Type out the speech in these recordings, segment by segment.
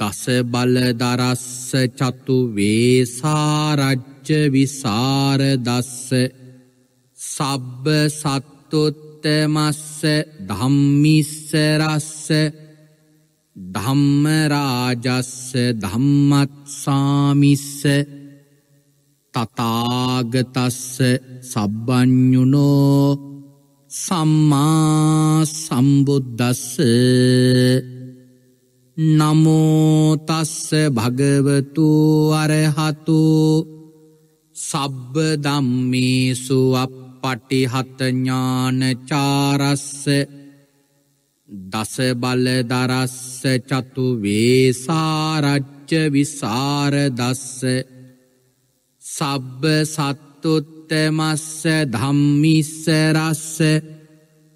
දස බල දරස්ස චතු වේසාරච්ච විසාර දස්ස සබ්බ සත්තුත්තමස්ස ධම්මිස්සරස්ස ධම්මරාජස්ස ධම්මත්සාමිස්ස තතාගතස්ස සබ්බ්ඥුනෝ සම්මා සම්බුද්දස්ස නමෝතස්ස භගවතු අරහතු සබ්බ දම්මේසු අප පටිහතඥානචාරස්ස දස බලදරස්ස චතු වේසාරච්ච විසාරදස්ස සබ්බ සත්තුත්තමස්ස ධම්මිස්සරස්ස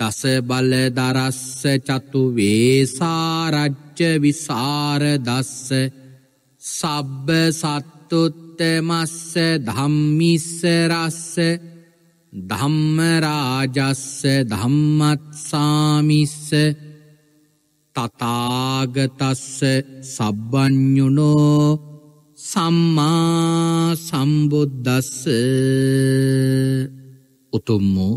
දස බල දරස්ස චතු වේසාරච්ච විසාර දස්ස සබ්බ සත්තුත්තමස්ස ධම්මිස්ස රස්ස ධම්ම රාජස්ස ධම්මත්සාමිස්ස තථාගතස්ස සබ්බඤුනෝ සම්මා සම්බුද්දස්ස උතුම් වූ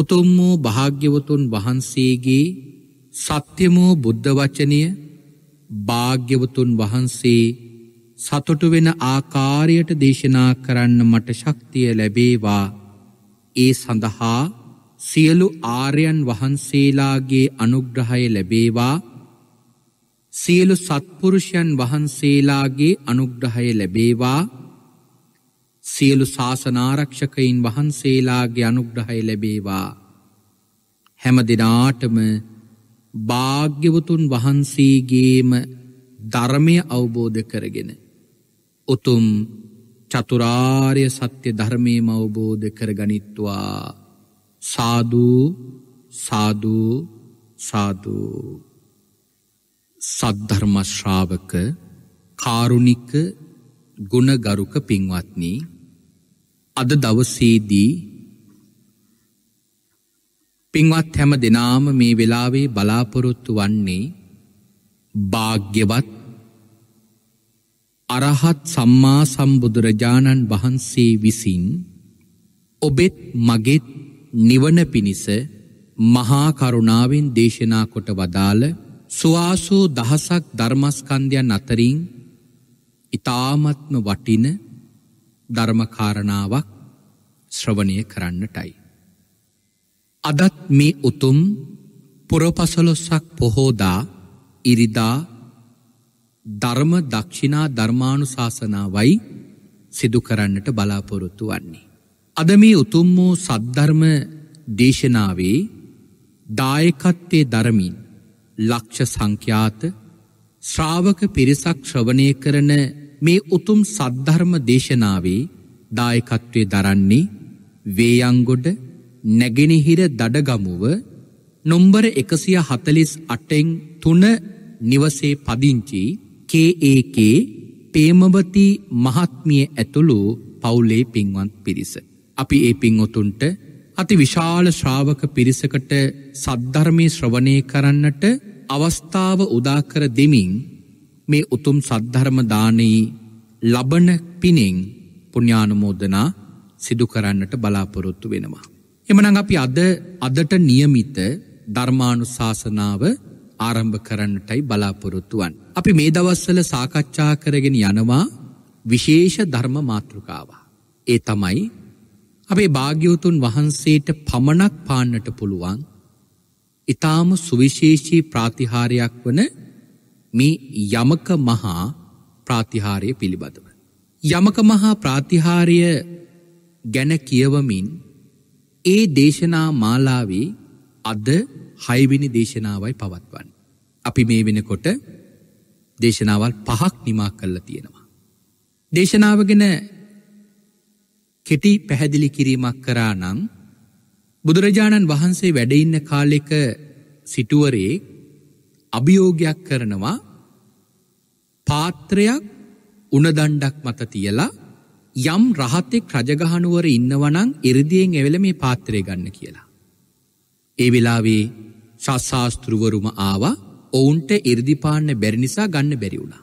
උතුම් වූ භාග්‍යවතුන් වහන්සේගේ සත්‍යමෝ බුද්ධ වචනය භාග්‍යවතුන් වහන්සේ සතුටු වෙන ආකාරයට දේශනා කරන්න මට ශක්තිය ලැබේවා ඒ සඳහා සියලු ආර්යයන් වහන්සේලාගේ අනුග්‍රහය ලැබේවා සියලු සත්පුරුෂයන් වහන්සේලාගේ අනුග්‍රහය ලැබේවා සියලු ශාසනාරක්ෂකයින් වහන්සේලාගේ අනුග්‍රහය ලැබේවා. හැම දෙනාටම භාග්‍යවතුන් වහන්සේගේම ධර්මය අවබෝධ කරගෙන. උතුම් චතුරාර්ය සත්‍ය ධර්මයම අවබෝධ කරගනිත්වා සාධූ සාධූ සාධූ සද්ධර්මශ්‍රාවක කාරුණික ගුණගරුක පින්වත්නී අද දවස්සේදී පින්වත් හැම දෙනාම මේ වෙලාවේ බලාපොරොත්තු වන්නේ භාග්‍යවත් අරහත් සම්මා සම්බුදුරජාණන් වහන්සේ විසින් ඔබෙත් මගෙත් නිවන පිණිස මහා කරුණාවෙන් දේශනා කොට වදාළ සුවාසූ දහසක් ධර්මස්කන්ධයන් අතරින් ඉතාමත්ම වටින ධර්මකාරණාවක් ශ්‍රවණය කරන්නටයි. අදත් මේ උතුම් පුරපසලොස්සක් පොහෝදා ඉරිදා ධර්ම දක්ෂිනා ධර්මාණු ශාසනාවයි සිදු කරන්නට බලාපොරොත්තු වන්නේ. අද මේ උතුම් වූ සද්ධර්ම දේශනාවේ දායකත්වය දරමින් ලක්ෂ සංඛ්‍යාත ශ්‍රාවක පිරිසක් ශ්‍රවණය කරන මේ උතුම් සද්ධර්ම දේශනාවේ දායකත්වය දරන්නේ වේයංගොඩ නැගෙනහිර දඩගමුව නොම්බර එකසිය හතලිස් අටෙන් තුන නිවසේ පදිංචි KAK පේමවති මහත්මිය ඇතුළු පවුලේ පින්වන් පිරිස. අපි ඒ පින්වතුන්ට අති විශාල ශ්‍රාවක පිරිසකට සද්ධර්මය ශ්‍රවණය කරන්නට අවස්ථාව උදාකර දෙමින් මේ උතුම් සද්ධර්ම දානයේ ලබන පිනෙන් පුණ්‍යානුමෝදනා සිදු කරන්නට බලාපොරොත්තු වෙනවා. එමනම් අපි අද අදට નિયમિત ධර්මානුශාසනාව ආරම්භ කරන්නටයි බලාපොරොත්තු වන්. අපි මේ දවස්වල සාකච්ඡා කරගෙන යනවා විශේෂ ධර්ම මාතෘකාව. ඒ තමයි අපේ භාග්‍යවතුන් වහන්සේට පමණක් පාන්නට පුළුවන් ඊටාම සුවිශේෂී ප්‍රාතිහාරයක් වන මේ යමක මහා ප්‍රාතිහාරය පිළිබඳව. යමක මහා ප්‍රාතිහාරය ගැන කියවමින් ඒ දේශනා මාලාවේ අද හයවිනි දේශනාවයි පවත්වන්න. අපි මේ වෙනකොට දේශනාවල් පහක් නිමා කල්ල තියෙනවා. දේශනාවගෙන කෙටි පැහැදිලි කිරීමක් කරා නම් බුදුරජාණන් වහන්සේ වැඩඉන්න කාලෙක සිටුවරේ අභියෝගයක් කරනවා පාත්‍රයක් උනදණ්ඩක් මත තියලා යම් රහතෙක් රජගහනුවර ඉන්නවනං ඉරිදියෙන් එවෙල මේ පාත්‍රය ගන්න කියලා. ඒ වෙලාවේ ශස්සාස්තෘවරුම ආවා ඔවුන්ට ඉරිදිපාන්න බැරිනිසා ගන්න බැරිවුණා.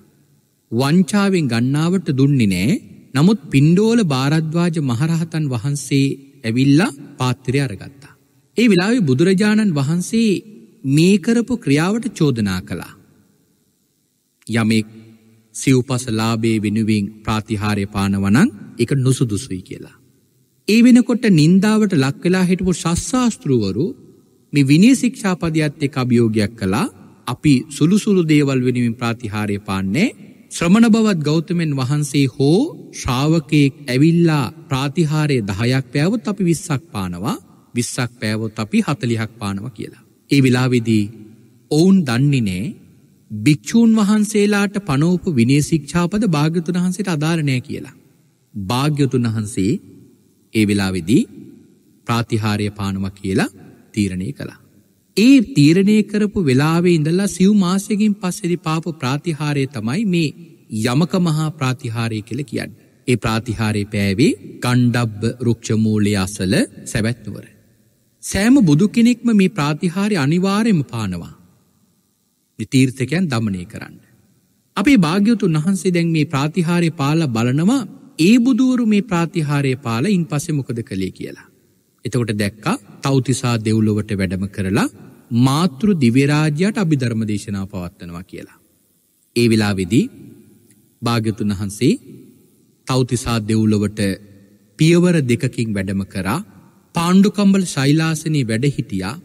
වංචාවෙන් ගන්නාවට දුන්නේ නෑ නමුත් පින්ඩෝල භාරද්වාජ මහරහතන් වහන්සේ ඇවිල්ලා පාත්‍රය අරගත්තා. ඒ වෙලාවේ බුදුරජාණන් වහන්සේ මේ කරපු ක්‍රියාවට චෝදනා කළා. යමෙක් සිව්පස ලාබේ වෙනුවෙන් ප්‍රාතිහාරය පානවනං එක නුසුදුසුයි කියලා. ඒ වෙනකොට නින්දාවට ලක්වෙලා හිටපු ශස්සාස්තෘවරු මේ විනේ ශික්ෂාපදයක්ත්තේ අභියෝගයක් කලා අපි සුළුසුළු දේවල් වෙනුවෙන් ප්‍රාතිහාරය පාන්නේ ශ්‍රමණබවත් ගෞතමෙන් වහන්සේ හෝ ශ්‍රාවකයෙක් ඇවිල්ලා ප්‍රාතිහාරය දහයක් පෑවොත් අපි විස්සක් පානවා විස්සක් පෑවොත් අපි හතලිහක් පානව කියලා. ඒ වෙලාවෙදී ඔවුන් දන්නිනේ භික්‍ෂූන් වහන්සේලාට පනෝපු විනේ ශික්ෂාපද භාග්‍යතුන් වහන්සේට අධාරණය කියලා. භාග්‍යතුන් වහන්සේ ඒ වෙලාවෙදී ප්‍රාතිහාරය පානුව කියලා තීරණය කළා. ඒ තීරණය කරපු වෙලාවේ ඉඳල්ලා සිව් මාසයකින් පස්සෙදි පාපු ප්‍රාතිහාරය තමයි මේ යමක මහා ප්‍රාතිහාරය කියල කියන්න. ඒ ප්‍රාතිහාරය පෑවේ කණ්ඩබ්බ රුක්ෂමූලය අසල සැවැත්නුවර. සෑම බුදු කෙනෙක්ම මේ ප්‍රාතිහාරය අනිවාරයම පානවා. තීර්ථකයන් දමනය කරන්න. අපේ භාග්‍යවතුන් වහන්සේ දැන් මේ ප්‍රාතිහාරය පාල බලනවා ඒ බුදුවරු මේ ප්‍රාතිහාරය පාල ඉන් පසෙමොකද කළේ කියලා. එතකොට දැක්කා තෞතිසා දෙව්ලොවට වැඩම කරලා මාතෘ දිවරාජ්‍යයට අභිධර්ම දේශනා පවත්වනවා කියලා. ඒ වෙලා විදී භාග්‍යතුන් වහන්සේ තෞතිසා දෙව්ලොවට පියවර දෙකකින් වැඩම කරා පාණ්ඩුකම්බල ශෛලාසනී වැඩහිටියා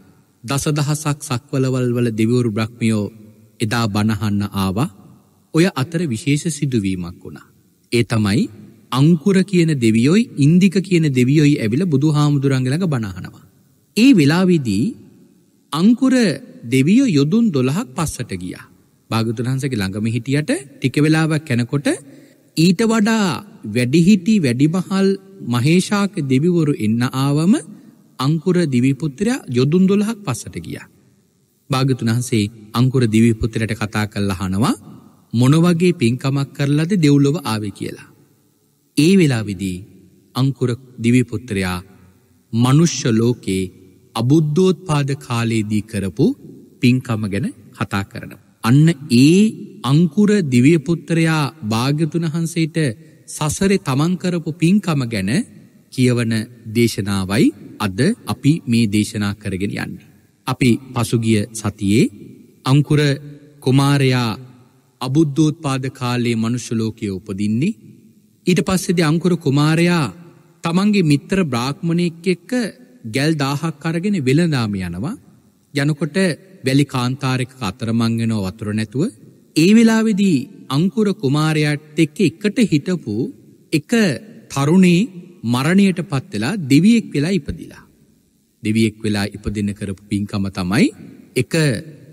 දසදහසක් සක්වලවල් වල දෙවරු බ්‍රහ්මියෝ එදා බණහන්න ආවා ඔය අතර විශේෂ සිදුවීමක් වුණා. ඒ තමයි අංකුර කියන දෙවියොයි ඉන්දික කියන දෙවියොයි ඇවිල බුදු හාමුදුරංගලඟ බණහනවා. ඒ වෙලාවිදී අංකුර දෙවියෝ යොදුන් දොළහක් පස්සට ගියා. භාගතුහන්සගේ ළඟම හිටියට ටික වෙලාවක් කැනකොට ඊට වඩා වැඩිහිටි වැඩිමහල් මහේෂාක දෙවිවරු එන්න ආවම අංකුර දිවිපුත්‍රයා යොදුන් දොළහක් පස්සට ගියා. භාගතුන් වහන්සේ අංකුර දිවිපුත්‍රයට කතා කළා අහනවා මොන වගේ පින්කමක් කරලාද දෙව්ලොව ආවේ කියලා. ඒ වෙලාවේදී අංකුර දිවිපුත්‍රයා මනුෂ්‍ය ලෝකේ අබුද්ධෝත්පාද කාලයේදී කරපු පින්කම ගැන කතා කරනවා. අන්න ඒ අංකුර දිවියපුත්තරයා භාග්‍යතුන් වහන්සේට සසරේ තමන් කරපු පින්කම ගැන කියවන දේශනාවයි අද අපි මේ දේශනා කරගෙන යන්නේ. අපි පසුගිය සතියේ අංකුර කුමාරයා අබුද්ධෝත්පාද කාලයේ මනුෂ්‍ය ලෝකයේ උපදින්නේ ඊට පස්සේදී අංකුර කුමාරයා තමන්ගේ මිත්‍ර බ්‍රාහ්මණයෙක් එක්ක ගැල් 1000ක් අරගෙන වෙළඳාම යනවා යනකොට වැලි කාන්තාරයක අතරමං වෙනවා වතුර නැතුව ඒ වෙලාවේදී අංකුර කුමාරයාට එක්ක එකට හිටපු එක තරුණේ මරණයට පත් වෙලා දෙවියෙක් වෙලා ඉපදිලා දෙවියෙක් වෙලා ඉපදින කරපු පින්කම තමයි එක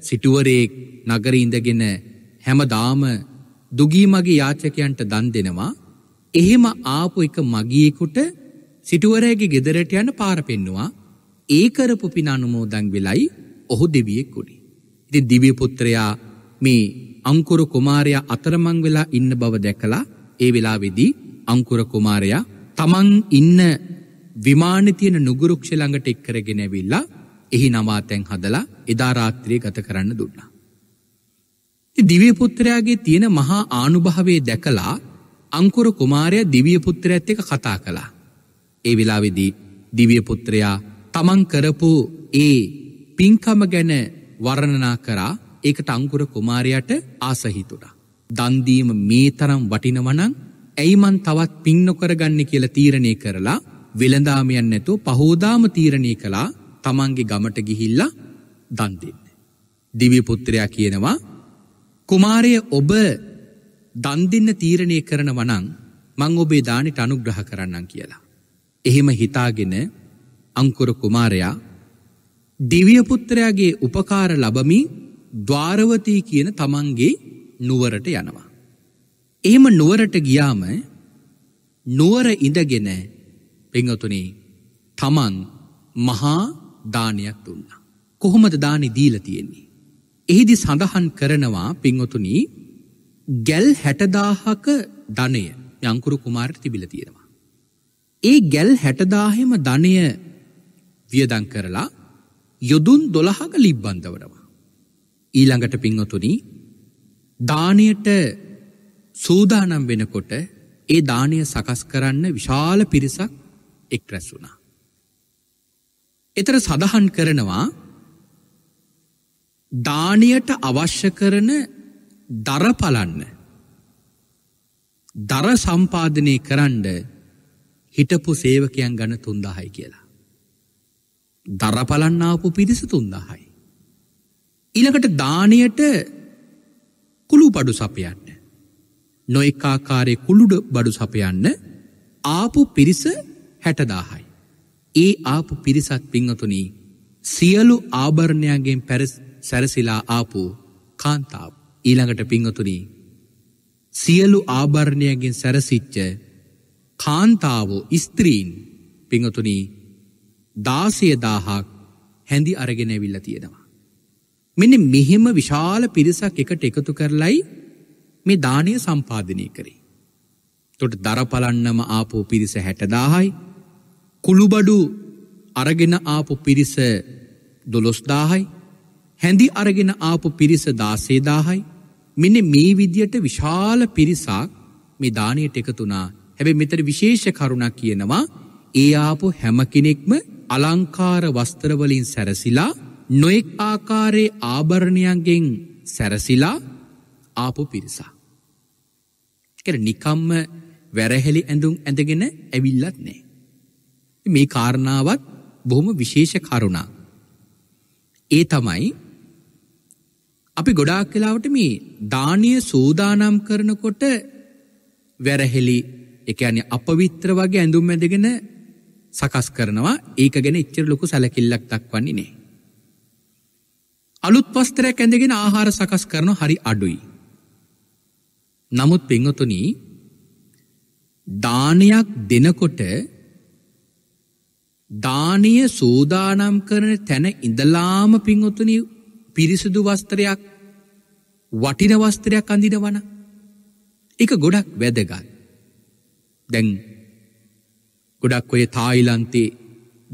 සිටුවරේ නගරේ ඉඳගෙන හැමදාම දුගී මගේ යාචකයන්ට දන් දෙනවා එහෙම ආපු එක මගියෙකුට සිටුවරයාගේ ගෙදරට යන පාර පෙන්නවා ඒ කරපු පින අනුමෝදන් වෙලයි ඔහු දෙවියෙක් වුණි. ඉතින් දිව්‍ය පුත්‍රයා මේ අංකුර කුමාරයා අතරමං වෙලා ඉන්න බව දැකලා ඒ වෙලාවේදී අංකුර කුමාරයා තමන් ඉන්න විමානයේ තියෙන නුගුරුක්ෂ ළඟට එක් කරගෙන ඇවිල්ලා එහි නවාතැන් හදලා එදා රාත්‍රියේ ගත කරන්න දුන්නා. ඉතින් දිව්‍ය පුත්‍රයාගේ තියෙන මහා ආනුභාවය දැකලා අංකුර කුමාරයා දිව්‍ය පුත්‍රයාත් එක්ක කතා කළා. ඒ වෙලාවේදී දිව්‍ය පුත්‍රයා තමන් කරපු ඒ පින්කම ගැන වරණනා කරා ඒකට අංකුර කුමාරයට ආසහිතුටා. දන්දීම මේ තරම් වටිනවනං ඇයිමන් තවත් පින් නොකරගන්න කියලා තීරණය කරලා වෙළඳාමයන් නැතු පහෝදාම තීරණය කළා තමන්ගේ ගමට ගිහිල්ලා දන්දන්න. දිවිපුත්‍රයා කියනවා කුමාරය ඔබ දන්දින්න තීරණය කරන වනං මං ඔබේ දානට අනුග්‍රහ කරන්නම් කියලා. එහෙම හිතාගෙන අංකුර කුමාරයා දිවියපුත්‍රයාගේ උපකාර ලබමින් ද්වාරවතී කියන තමන්ගේ නුවරට යනවා. එහෙම නුවරට ගියාම නුවර ඉඳගෙන පංහතුනේ තමන් මහා දානයක් දුන්නා. කොහොමද දානි දීල තියෙන්නේ. එහිදි සඳහන් කරනවා පිංහතුනී ගැල් හැටදාහක ධනය යංකුරු කුමාරට තිබිල තියෙනවා. ඒ ගැල් හැටදාහෙම ධනය වියදං කරලා යොදුන් දොළහක ලිබ්බන්ධවනවා. ඊළඟට පිංහතුනි දානයට සූදානම් වෙනකොට ඒ දානය සකස් කරන්න විශාල පිරිසක් එක් රැස් වුණා. එතර සඳහන් කරනවා දානයට අවශ්‍ය කරන දරපලන්න දර සම්පාධනය කරන්ඩ හිටපු සේවකයන් ගන තුන්දාහයි කියලා. දරපලන්නාපු පිරිස තුන්දහයි. ඉළඟට දානයට කුළු බඩු සපයන්න. නොෙක්කාකාරය කුළුඩ බඩු සපයන්න ආපු පිරිස හැටදාහයි. ඒ ආපු පිරිසත් පිංහතුනී සියලු ආභරණයන්ගෙන් පැරස් සැරසිලා ආපු කාන්තාව ඊළඟට පිංහතුනී සියලු ආභරණයගෙන් සැරසිච්ච කාන්තාවෝ ස්ත්‍රීන් පිංහතුනී දාසයදාහාක් හැඳි අරගෙන ඇවිල්ල තියෙනවා. මෙන්න මෙහෙම විශාල පිරිසක් එකට එකතු කරලයි මේ දානය සම්පාධනය කරේ. තොට දරපලන්නම ආපෝ පිරිස හැටදාහයි කුළුබඩු අරගෙන ආපු පිරිස දොළොස්දාහයි හැඳි අරගෙන ආපු පිරිස දාසේදාහයි මෙන මේ විදියට විශාල පිරිසක් මේ දානයට එකතුනා හැබැ මෙතර විශේෂ කරුණක් කියනවා ඒ ආපු හැම කෙනෙක්ම අලංකාර වස්ත්‍රවලින් සැරසිලා නොෙක් ආකාරයේ ආභරණයන්ගෙන් සැරසිලා ආපු පිරිසා. කෙන නිකම්ම වැරහෙලි ඇඳුම් ඇඳගෙන ඇවිල්ලත් නෑ. මේ කාරණාවත් බොහොම විශේෂ කරුණා. ඒ තමයි අපි ගොඩාක් කලාවට මේ දානය සූදානම් කරනකොට වැරහෙලි එකන අපවිත්‍ර වගේ ඇඳුම් ඇඳගෙන සකස් කරනවා ඒක ගැන ඉච්චර ලොකු සැලකිල්ලක් දක්වන්නේ නෑ. අලුත් වස්තරයක් ඇඳගෙන ආහාර සකස් කරන හරි අඩුයි. නමුත් පංහතුනී දානයක් දෙනකොට දානය සූදානම් කරන තැන ඉඳලාම පින්ඔතුනි පිරිසිදු වස්ත්‍රයක් වටින වස්ත්‍රයක් අඳිනවන එක ගොඩක් වැදගත් දැන් ගොඩක් ඔය තායිලන්තේ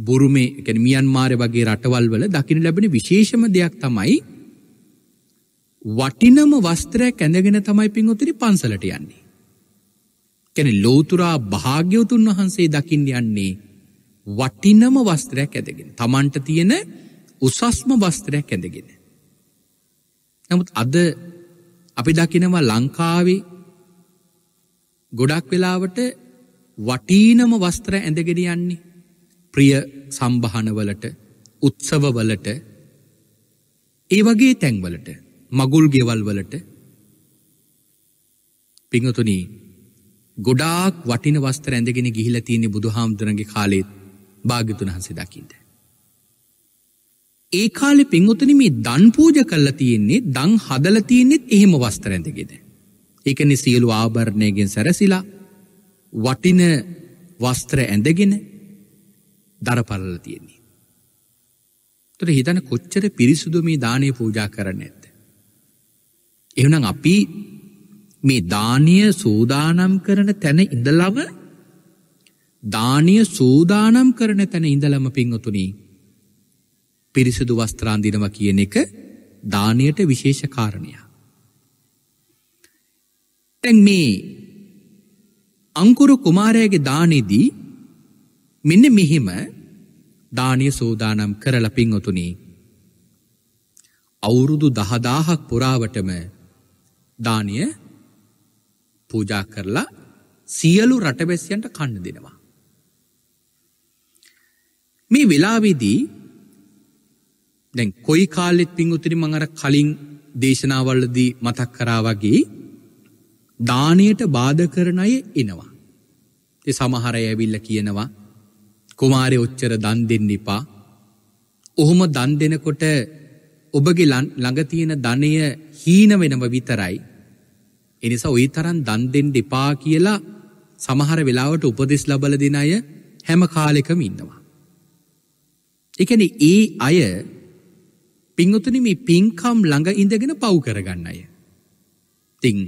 බොරුමේ කැන මියන් මාරය වගේ රටවල් වල දකින ලැබෙන විශේෂම දෙයක් තමයි වටිනම වස්ත්‍රය කැඳගෙන තමයි පින්වතුනි පන්සලට යන්නේ. කැන ලෝතුරා භාග්‍යවතුන් වහන්සේ දකින්න යන්නේ වටිනම වස්ත්‍රයක් ඇඳගෙන. Tamanට තියෙන උසස්ම වස්ත්‍රයක් ඇඳගෙන. නමුත් අද අපි දකිනවා ලංකාවේ ගොඩක් වෙලාවට වටීනම වස්ත්‍ර ඇඳගෙන යන්නේ ප්‍රිය සම්භහනවලට උත්සවවලට ඒ වගේ තැන්වලට මගුල් ගෙවල් වලට පිංහතුනී ගොඩාක් වටින වස්තර ඇඳගෙන ගිහිල තියෙන බුදුහාමුදුරන්ගේ කාලෙත් භාගිතුන් වහන්සේ දකිින්ද. ඒ කාලෙ පිංහොතන මේ දන් පූජ කල්ලා තියෙන්නේ දං හදල තියෙන්නෙත් එහෙම වස්තර ඇඳගෙද. එකනෙ සියලු ආභරණයගෙන් සැරසිලා වටින වස්ත්‍ර ඇඳගෙන දරපරල තියෙන්නේ. තොට හිතන කොච්චර පිරිසුදු මේ දානය පූජා කරන්න ඇත්ත. එවනම් අපි මේ දානය සූදානම් කරන තැන ඉඳලව දානය සූදානම් කරන තැන ඉඳලම පිංහතුනී පිරිසුදු වස්ත්‍රාන්දිනව කියන එක දානයට විශේෂ කාරණයක්. තැන් මේ අංකුර කුමාරයගේ දානෙදී මෙන්න මෙහෙම දානය සෝදානම් කරල පින්වතුනි අවුරුදු දහදාහක් පුරාවටම දානය පූජා කරලා සියලු රටවැසියන්ට කන්න දෙනවා. මේ වෙලාවිදී දැන් කොයි කාලෙත් පින්වතුනි මං අර කලින් දේශනාවල්ලදී මතක් කරා වගේ දානයට බාධ කරන අය එනවා. එ සමහර ඇවිල්ල කියනවා කුමාරය ඔච්චර දන් දෙන්න එපා ඔහොම දන් දෙනකොට ඔබගේ ළඟතියෙන ධනය හීන වෙනව විතරයි එනිසා ඔයි තරන් දන්දෙන් දෙපා කියලා සමහර වෙලාවට උපදෙස් ලබල දෙන අය හැම කාලෙකම ඉන්නවා. එකන ඒ අය පිංගුතුන මේ පින්කම් ළඟ ඉඳගෙන පව් කරගන්න අය. තිං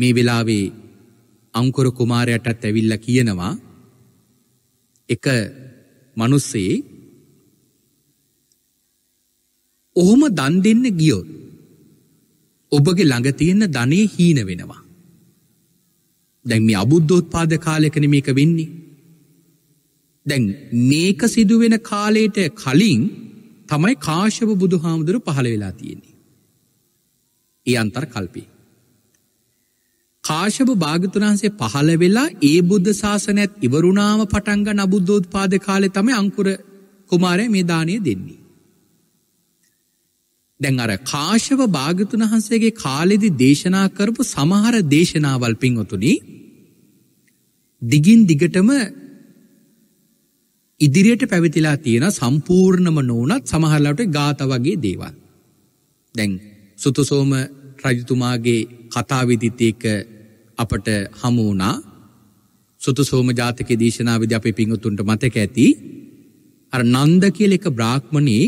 මේ වෙලාවේ අංකුර කුමාරයටත් ඇවිල්ලා කියනවා එක මිනිස්සේ ඔහොම දන් දෙන්න ගියොත් ඔබගේ ළඟ තියෙන ධනෙ හීන වෙනවා. දැන් මේ අබුද්ධෝත්පාද කාලයකනේ මේක වෙන්නේ. දැන් මේක සිදුවෙන කාලයට කලින් තමයි කාශ්‍යප බුදුහාමුදුරු පහළ වෙලා තියෙන්නේ. ඒ අන්තර කල්පේ. කාශප භාගතුන්හන්සේ පහළ වෙලා ඒ බුද්ධ ශාසනැත් ඉවරුණාව පටන්ග නබුද්ධෝත් පාද කාලෙ තම අංකුර කුමාරය මේ දානය දෙන්නේ. දැන් අර කාශව භාගතුන් වහන්සේගේ කාලෙදි දේශනා කරපු සමහර දේශනාවල් පින්වතුනි දිගින් දිගටම ඉදිරියට පැවිතිලා තියෙන සම්පූර්ණම නෝනත් සමහරලාට ගාත වගේ දේවල්. දැන් සුතුසෝම රජතුමාගේ කතාවිදිතයක අපට හමුවනා සුතු සෝම ජාතක දේශනා විද අපේ පිංහුතුන්ට මතක ඇති අර නන්ද කියල එක බ්‍රාහ්මණී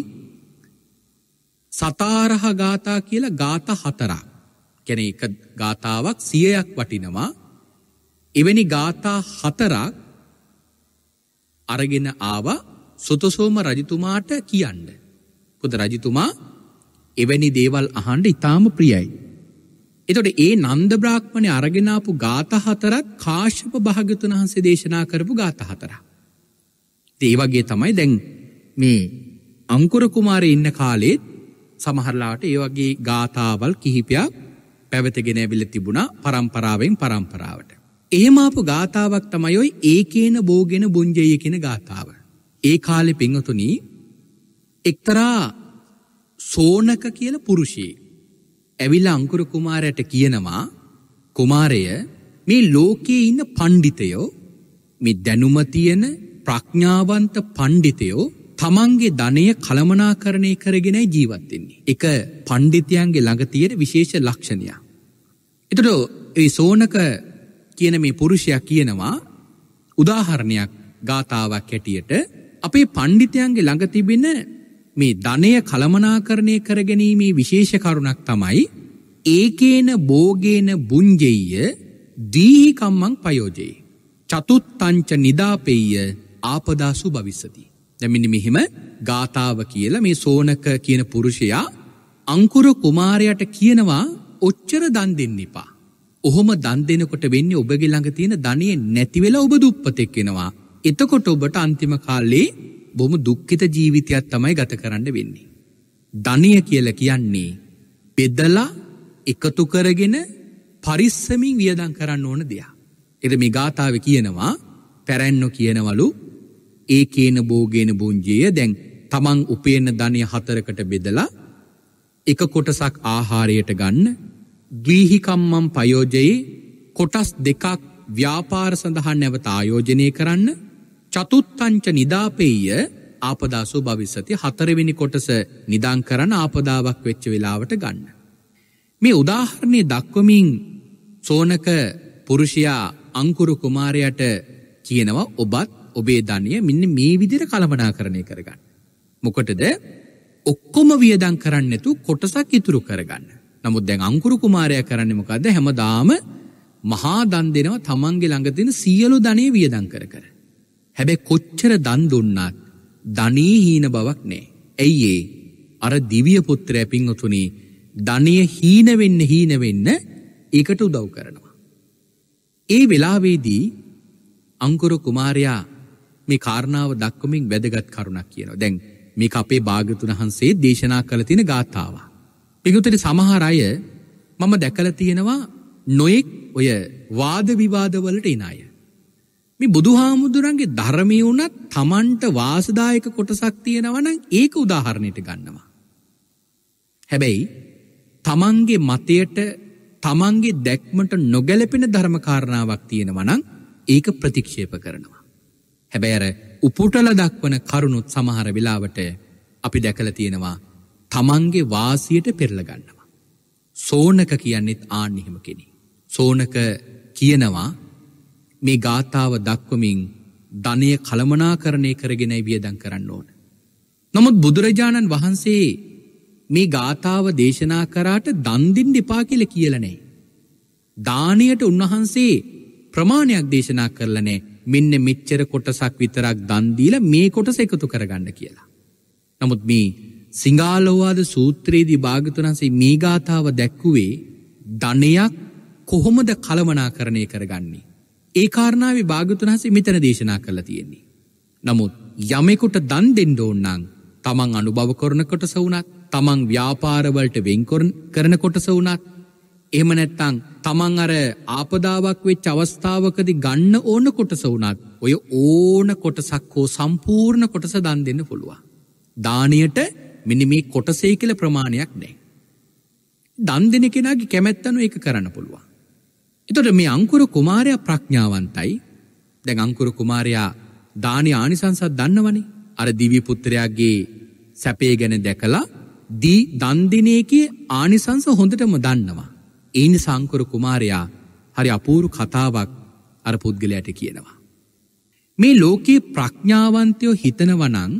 සතාරහ ගාථා කියල ගාත හතරා කැන එක ගාථාවක් සියයක් වටිනවා එවැනි ගාථා හතරක් අරගෙන ආවා සුතසෝම රජතුමාට කියන්න. කොද රජතුමා එවැනි දේවල් අහන්ඩ ඉතාම ප්‍රියයි. එතොට ඒ නන්ද බ්‍රාහ්මණය අරගෙනාපු ගාත හතරත් කාශ්‍යප භාගතුන් වහන්සේ දේශනා කරපු ගාත හතර. ඒවගේ තමයි දැන් මේ අංකුර කුමාර ඉන්න කාලෙත් සමහරලාට ඒවගේ ගාථාවල් කිහිපයක් පැවතගෙන ඇවිල තිබුණා පරම්පරාවෙන් පරම්පරාවට. ඒමාපු ගාථාවක් තමයොයි ඒකේන බෝගෙන බුංජය කෙන ගාථාව. ඒ කාලෙ පිංහතුනී එක්තරා සෝනක කියල පුරුෂී ඇවිල්ලා අංකුර කුමාරයට කියනවා කුමාරය මේ ලෝකයේ ඉන්න පණ්ඩිතයෝ මේ දැනුම තියෙන ප්‍රඥාවන්ත පණ්ඩිතයෝ තමන්ගේ ධනය කළමනාකරණය කරගෙනයි ජීවත් වෙන්නේ. එක පණ්ඩිතයන්ගේ ළඟ තියෙන විශේෂ ලක්ෂණයක්. එතකොට ඒ සෝනක කියන මේ පුරුෂයා කියනවා උදාහරණයක් ගාතාවක් හැටියට අපේ පණ්ඩිතයන්ගේ ළඟ තිබෙන මේ ධනය කළමනාකරණය කරගැනීමේ විශේෂ කරුණක් තමයි ඒකේන බෝගේන බුංජෙය දීහිකම්මං පයෝජයේ. චතුත්තංච නිදාපෙය ආපදාසු භවිස්සති. දැමිනි මෙහෙම ගාථාව කියල මේ සෝනක කියන පුරුෂයා අංකුර කුමාරයට කියනවා ඔච්චර දන් දෙන්න එපා. ඔහොම දන් දෙනකොට වෙන්න ඔබගේ ළඟ තියෙන ධනය නැතිවෙලා ඔබ දුප්පතෙක් වෙනවා. එතකොට ඔබට අන්තිම කාලේ බොම දුක්කිත ජීවිතයක් තමයි ගත කරන්න වෙන්නේ. ධනය කියල කියන්නේ පෙදලා එකතු කරගෙන පරිස්සමින් වියදන් කරන්න ඕන දෙයා. එද මේ ගාථාව කියනවා පැරැන්නො කියනවලු ඒ කියන බෝගෙන බූංජයේ දැන් තමන් උපේන ධනය හතරකට බෙදලා එක කොටසක් ආහාරයට ගන්න දවීහිකම්මම් පයෝජයේ කොටස් දෙකක් ව්‍යාපාර සඳහන් නැවත ආයෝජනය කරන්න චතුත්තංච නිදාපෙය ආපදාසෝ භවිස්සති හතරවෙනි කොටස නිදං කරන ආපදාවක් වෙච්ච වෙලාවට ගන්න. මේ උදාහරණය දක්වමින් සෝනක පුරුෂයා අංකුරු කුමාරයට කියනවා ඔබත් ඔබේ ධනය මෙන්න මේ විදිර කළමනා කරණය කරගන්න. මොකටද ඔක්කොම වියදං කරන්නතු කොටසක් ඉතුරු කරගන්න. නමුත් දැන් අංකුරු කුමාරය කරන්නමකද හැමදාම මහා දන් දෙනවා තමන්ගේ ළඟතින සියලු ධනය වියදං කර කර. හැබැ කොච්චර දන් දුන්නත් ධනී හීන බවක් නෑ. ඇයි ඒ අර දිවිය පුත්‍රය පිංහතුනි ධනය හීනවෙන්න හීනවෙන්න ඒකට උදව් කරනවා. ඒ වෙලාවේදී අංකුර කුමාරයා මේ කාරණාව දක්වමින් වැදගත් කරුණක් කියනවා දැන් මේ අපේ භාගතුන හන්සේ දේශනා කළ තින ගාථාවා. පිගුතට සමහර අය මම දැකල තියෙනවා නොයෙක් ඔය වාද විවාදවලට එනාය. මේ බුදුහාමුදුරන්ගේ ධර්මයේ උනත් Tamanට වාසදායක කොටසක් තියෙනවා නම් ඒක උදාහරණයට ගන්නවා. හැබැයි Tamanගේ මතයට Tamanගේ දැක්මට නොගැලපෙන ධර්ම කාරණාවක් තියෙනවා නම් ඒක ප්‍රතික්ෂේප කරනවා. හැබැයි අර උපුටල දක්වන කරුණුත් සමහර වෙලාවට අපි දැකලා තියෙනවා Tamanගේ වාසියට පෙරලා ගන්නවා. සෝනක කියන්නේත් ආන්න එහෙම කෙනෙක්. සෝනක කියනවා මේ ගාථාව දක්වමින් ධනය කළමනාකරණය කරගෙනයි වියදන් කරන්න ඕන. නමුත් බුදුරජාණන් වහන්සේ මේ ගාථාව දේශනා කරාට දන්දින් දෙපා කියල කියලනේ. දානයට උන්වහන්සේ ප්‍රමාණයක් දේශනා කරලනේ මෙන්න මෙච්චර කොටසක් විතරක් දන්දීල මේ කොටස එකතු කරගන්න කියලා. නමුත් මේ සිංගාලෝවාද සූත්‍රයේදී භාගතුනන්සේ මේ ගාථාව දැක්කුවේ ධනයක් කොහොමද කළමනා කරණය කරගන්නේ. ඒ කාරණාව භාගතුන් හසේ මෙතන දේශනා කරලා තියෙන්නේ. නමුත් යමෙකුට දන් දෙන්න ඕනනම් තමන් අනුභව කරන කොටස වුණත් තමන් ව්‍යාපාරවලට වෙන්කොරන් කරන කොටස වුණත් එහෙම නැත්තං තමන් අර ආපදාවක් වෙච්ච අවස්ථාවකදි ගන්න ඕන කොටස වුණත් ඔය ඕන කොටසක් හෝ සම්පූර්ණ කොටස දන් දෙන්න පුළුවන්. දානයට මෙනි මේ කොටසේ කියල ප්‍රමාණයක් නෑ. දන් දෙන කෙනගේ කැමැත්තනු එක කරන්න පුළුවන්. එතොට මේ අංකුර කුමාරයා ප්‍රඥාවන්තයි දැන් අංකුර කුමාරයා දානය ආනිසංසත් දන්නවනේ අර දිවිපුත්තරයාගේ සැපේ ගැන දැකලා දී දන්දිනයකේ ආනිසංස හොඳටම දන්නවා. ඒනි සංකුර කුමාරයා හරි අපූරු කතාවක් අර පුද්ගලයට කියනවා. මේ ලෝකයේ ප්‍රඥාවන්තයෝ හිතනවනං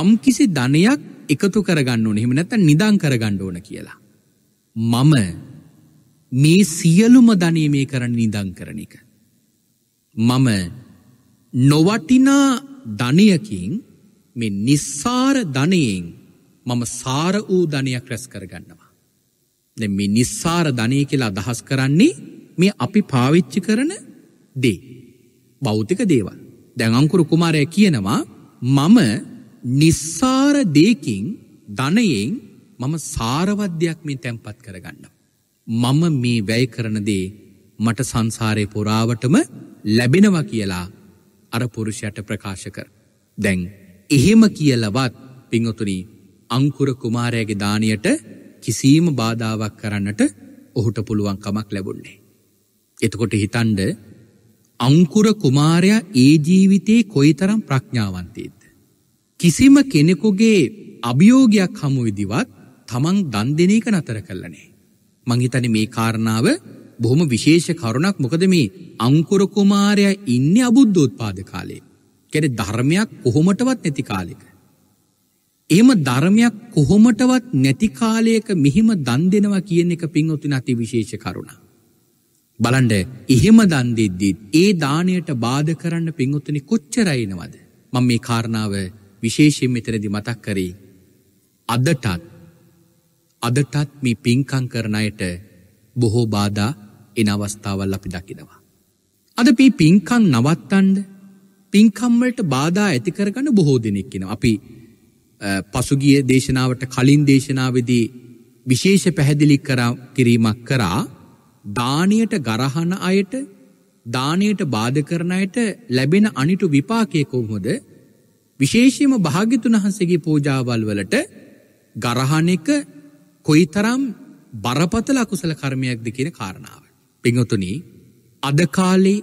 යම්කිසි ධනයක් එකතු කරගන්න ඕන හිමනැත නිදං කරගණ්ඩ ඕන කියලා. මම මේ සියලුම ධනය මේ කරන නිදං කරන එක. මම නොවටිනා ධනයකින් මේ නිස්සාර ධනයෙන් මම සාර වූ ධනයක් රැස් කරගන්නවා. දැ මේ නිස්සාර ධනය කියලා අදහස් කරන්නේ මේ අපි පාවිච්චි කරන දේ. බෞතික දේවල්. දැඟංකුරු කුමාරය කියනවා මම නිස්සාර දේකින් ධනයෙන් මම සාරවද්‍යයක් මේ තැන්පත් කරගන්නවා. මම මේ වැය කරන දේ මට සංසාරය පුරාවටම ලැබෙනවා කියලා අර පුරුෂයට ප්‍රකාශ කර. දැන් එහෙම කියලවත් පිංහතුනි අංකුර කුමාරයගේ දානයට කිසිීම බාධාවක් කරන්නට ඔහුට පුළුවන් කමක් ලැබුන්නේ. එතකොට හිතන්ඩ අංකුර කුමාරයා ඒ ජීවිතයේ කොයිතරම් ප්‍රඥාවන්තේද. කිසිම කෙනෙකුගේ අභියෝගයක් හමුවිදිවත් තමන් දන් දෙනක නතර කරලනේ. මංහිතන මේ කාරණාව බොහොම විශේෂ කරුණක් මොකද මේ අංකුර කුමාරයා ඉන්නේ අබුද්ධෝත්පාද කාලේ. කියන්නේ ධර්මයක් කොහොමටවත් නැති කාලෙක. එහෙම ධර්මයක් කොහොමටවත් නැති කාලයක මෙහිම දන් දෙනවා කියන එක පින්වතුනි අති විශේෂ කරුණක්. බලන්න එහෙම දන් දෙද්දී ඒ දාණයට බාධා කරන්න පින්වතුනි කොච්චරයිනවද? මම මේ කාරණාව විශේෂයෙන් මෙතනදී මතක් කරේ. අදටත් අදටත් මේ පින්කං කරන අයට බොහෝ බාධා එන අවස්ථාවල් අපි දකිනවා. අද පී පින්කං නවත්තන්ඩ පින්කම්වලට බාධා ඇතිකරගන්න බොහෝ දෙනෙක්කෙන. අපි පසුගිය දේශනාවට කලින් දේශනාවදී විශේෂ පැහැදිලි කිරීමක් කරා දානයට ගරහන අයට දානයට බාධ කරණයට ලැබෙන අනිටු විපාකය කොහොමද විශේෂයම භාගිතුන් වහන්සේගේ පූජාවල් වලට ගරහන එක කොයි තරම් බරපතල අකුසල කර්මයක් දෙකෙන කාරණාව. පිංහතුන අද කාලේ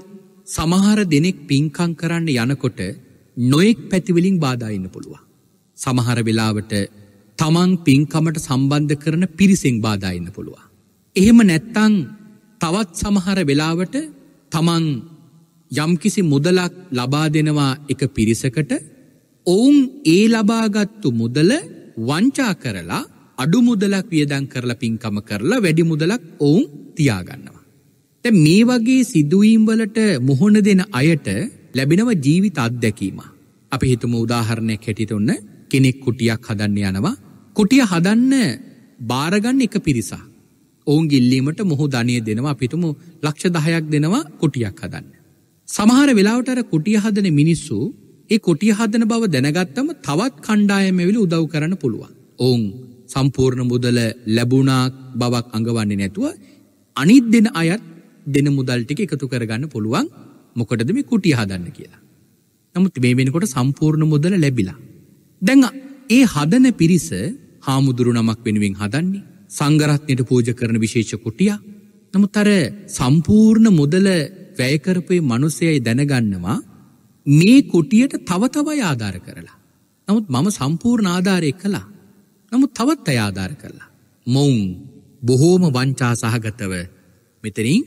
සමහර දෙනෙක් පින්කං කරන්න යනකොට නොයෙක් පැතිවලින් බාධාඉන්න පුළුවන්. සමහර වෙලාවට තමන් පින්කමට සම්බන්ධ කරන පිරිසිං බාධාඉන්න පුළුවන්. එහෙම නැත්තං තවත් සමහර වෙලාවට තමන් යම්කිසි මුදලක් ලබා දෙනවා එක පිරිසකට ඔවුන් ඒ ලබාගත්තු මුදල වංචා කරලා අඩු මුදලක් වියදං කරලා පින්කම කරලා වැඩි මුදලක් ඔවුන් තියාගන්නවා. තැ මේ වගේ සිදුවීම්වලට මුහොන දෙන අයට ලැබෙනව ජීවිත අත්දැකීම. අපි හිතුම උදාහරණයක් හැටිට ඔන්න කෙනෙක් කුටියක් හදන්න යනවා කුටිය හදන්න බාරගන්න එක පිරිසා. ඔවුන් ගිල්ලීමට මොහු ධනය දෙනවා අපිතුම ලක්ෂ දහයක් දෙනවා කුටියක් හදන්න. සමහර වෙලාවටර කුටිය හදන මිනිස්සු ඒ කොටිය හදන බව දැනගත්තම තවත් කණ්ඩායමවිල උදව් කරන පුළුවන්. ඔවුන් සම්පූර්ණ මුදල ලැබුණා බවක් අඟවන්නේ නැතුව අනිත් දෙන අයත් දෙන මුදල් ටික එකතු කරගන්න පුළුවන් මොකටද මේ කුටිය හදන්න කියලා. නමුත් මේ වෙනකොට සම්පූර්ණ මුදල ලැබිලා. දැන් ඒ හදන පිරිස හාමුදුරු නමක් වෙනුවෙන් හදන්නේ සංගරත්නයට පූජ කරන විශේෂ කුටිය. නමුත් අර සම්පූර්ණ මුදල වැය කරපේ මිනිසයයි දැනගන්නවා මේ කුටියට තව තව ආධාර කරලා. නමුත් මම සම්පූර්ණ ආධාරය කළා. නමුත් තවත් අය ආධාර කරලා. මොවුන් බොහෝම වංචා සහගතව මෙතරින්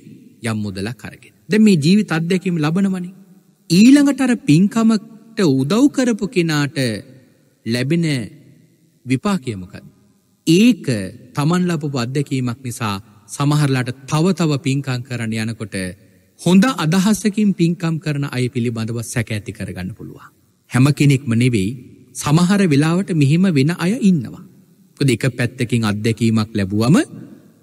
යම් මුදලක් කරගෙන. දැන් මේ ජීවිත අත්දැකීම් ලබනවනේ. ඊළඟට අර පින්කමට උදව් කරපු කෙනාට ලැබෙන විපාකය මොකද්ද? ඒක Taman ලැබපු අත්දැකීමක් නිසා සමහරලාට තව තව පින්කම් කරන්න යනකොට හොඳ අදහසකින් පින්කම් කරන අය පිළිබඳව සැක ඇති කරගන්න පුළුවන්. හැම කෙනෙක්ම නෙවෙයි සමහර වෙලාවට මෙහෙම වෙන අය ඉන්නවා. එක පැත්තකින් අත්දැකීමක් ලැබුවම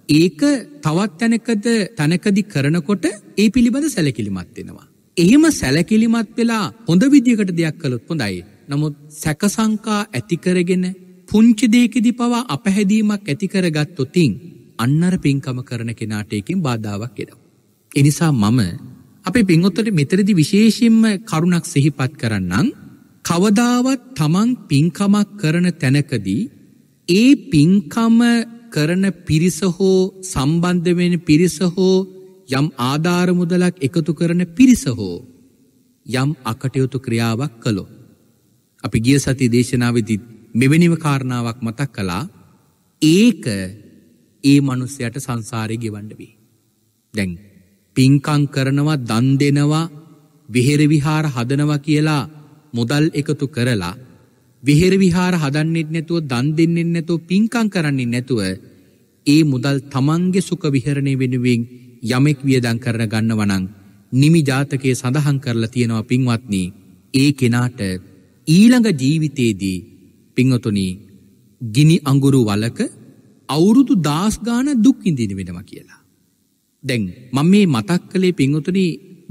ඒක තවත් තැනකද තැනකදි කරනකොට ඒ පිළිබඳ සැලකිලිමත් වෙනවා. එහෙම සැලකිලිමත් වෙලා හොඳ විදිහකට දෙයක් කළොත් හොඳයි. නමුත් සැකසංකා ඇතිකරගෙන පුංචි දෙයකදි පවා අපහැදීමක් ඇතිකරගත්තොතින් අන්නර පින්කම කරන කෙනාට ඒකෙන් බාධාවක් එනවා. එනිසා මම අපේ පින්වත්තට මෙතරදි විශේෂයෙන්ම කරුණක් සිහිපත් කරන්නම් කවදාවත් තමන් පින්කමක් කරන තැනකදී ඒ පින්කම කරන පිරිස හෝ සම්බන්ධවෙන පිරිස හෝ යම් ආධාර මුදලක් එකතු කරන පිරිස හෝ යම් අකටයුතු ක්‍රියාවක් කළෝ. අපි ගිය සති දේශනාවදිත් මෙවැනිව කාරණාවක් මතක් කළා ඒක ඒ මනුස්සයට සංසාරය ගෙවඩ වී. දැන් පින්කං කරනවා දන් දෙනවා විහෙරවිහාර හදනවා කියලා මුදල් එකතු කරලා විහෙර විහාර හදන්නෙත් නැතුව දන් දෙන්නෙත් නැතුව පින්කම් කරන්නේ නැතුව ඒ මුදල් තමන්ගේ සුඛ විහරණය වෙනුවෙන් යමෙක් වියදම් කරන ගන්නවනම් නිමි ජාතකයේ සඳහන් කරලා තියෙනවා පින්වත්නි ඒ කෙනාට ඊළඟ ජීවිතයේදී පින්වතුනි ගිනි අඟුරු වලක අවුරුදු 10 ගාන දුක් විඳින වෙනවා කියලා. දැන් මම මේ මතක් කළේ පින්වතුනි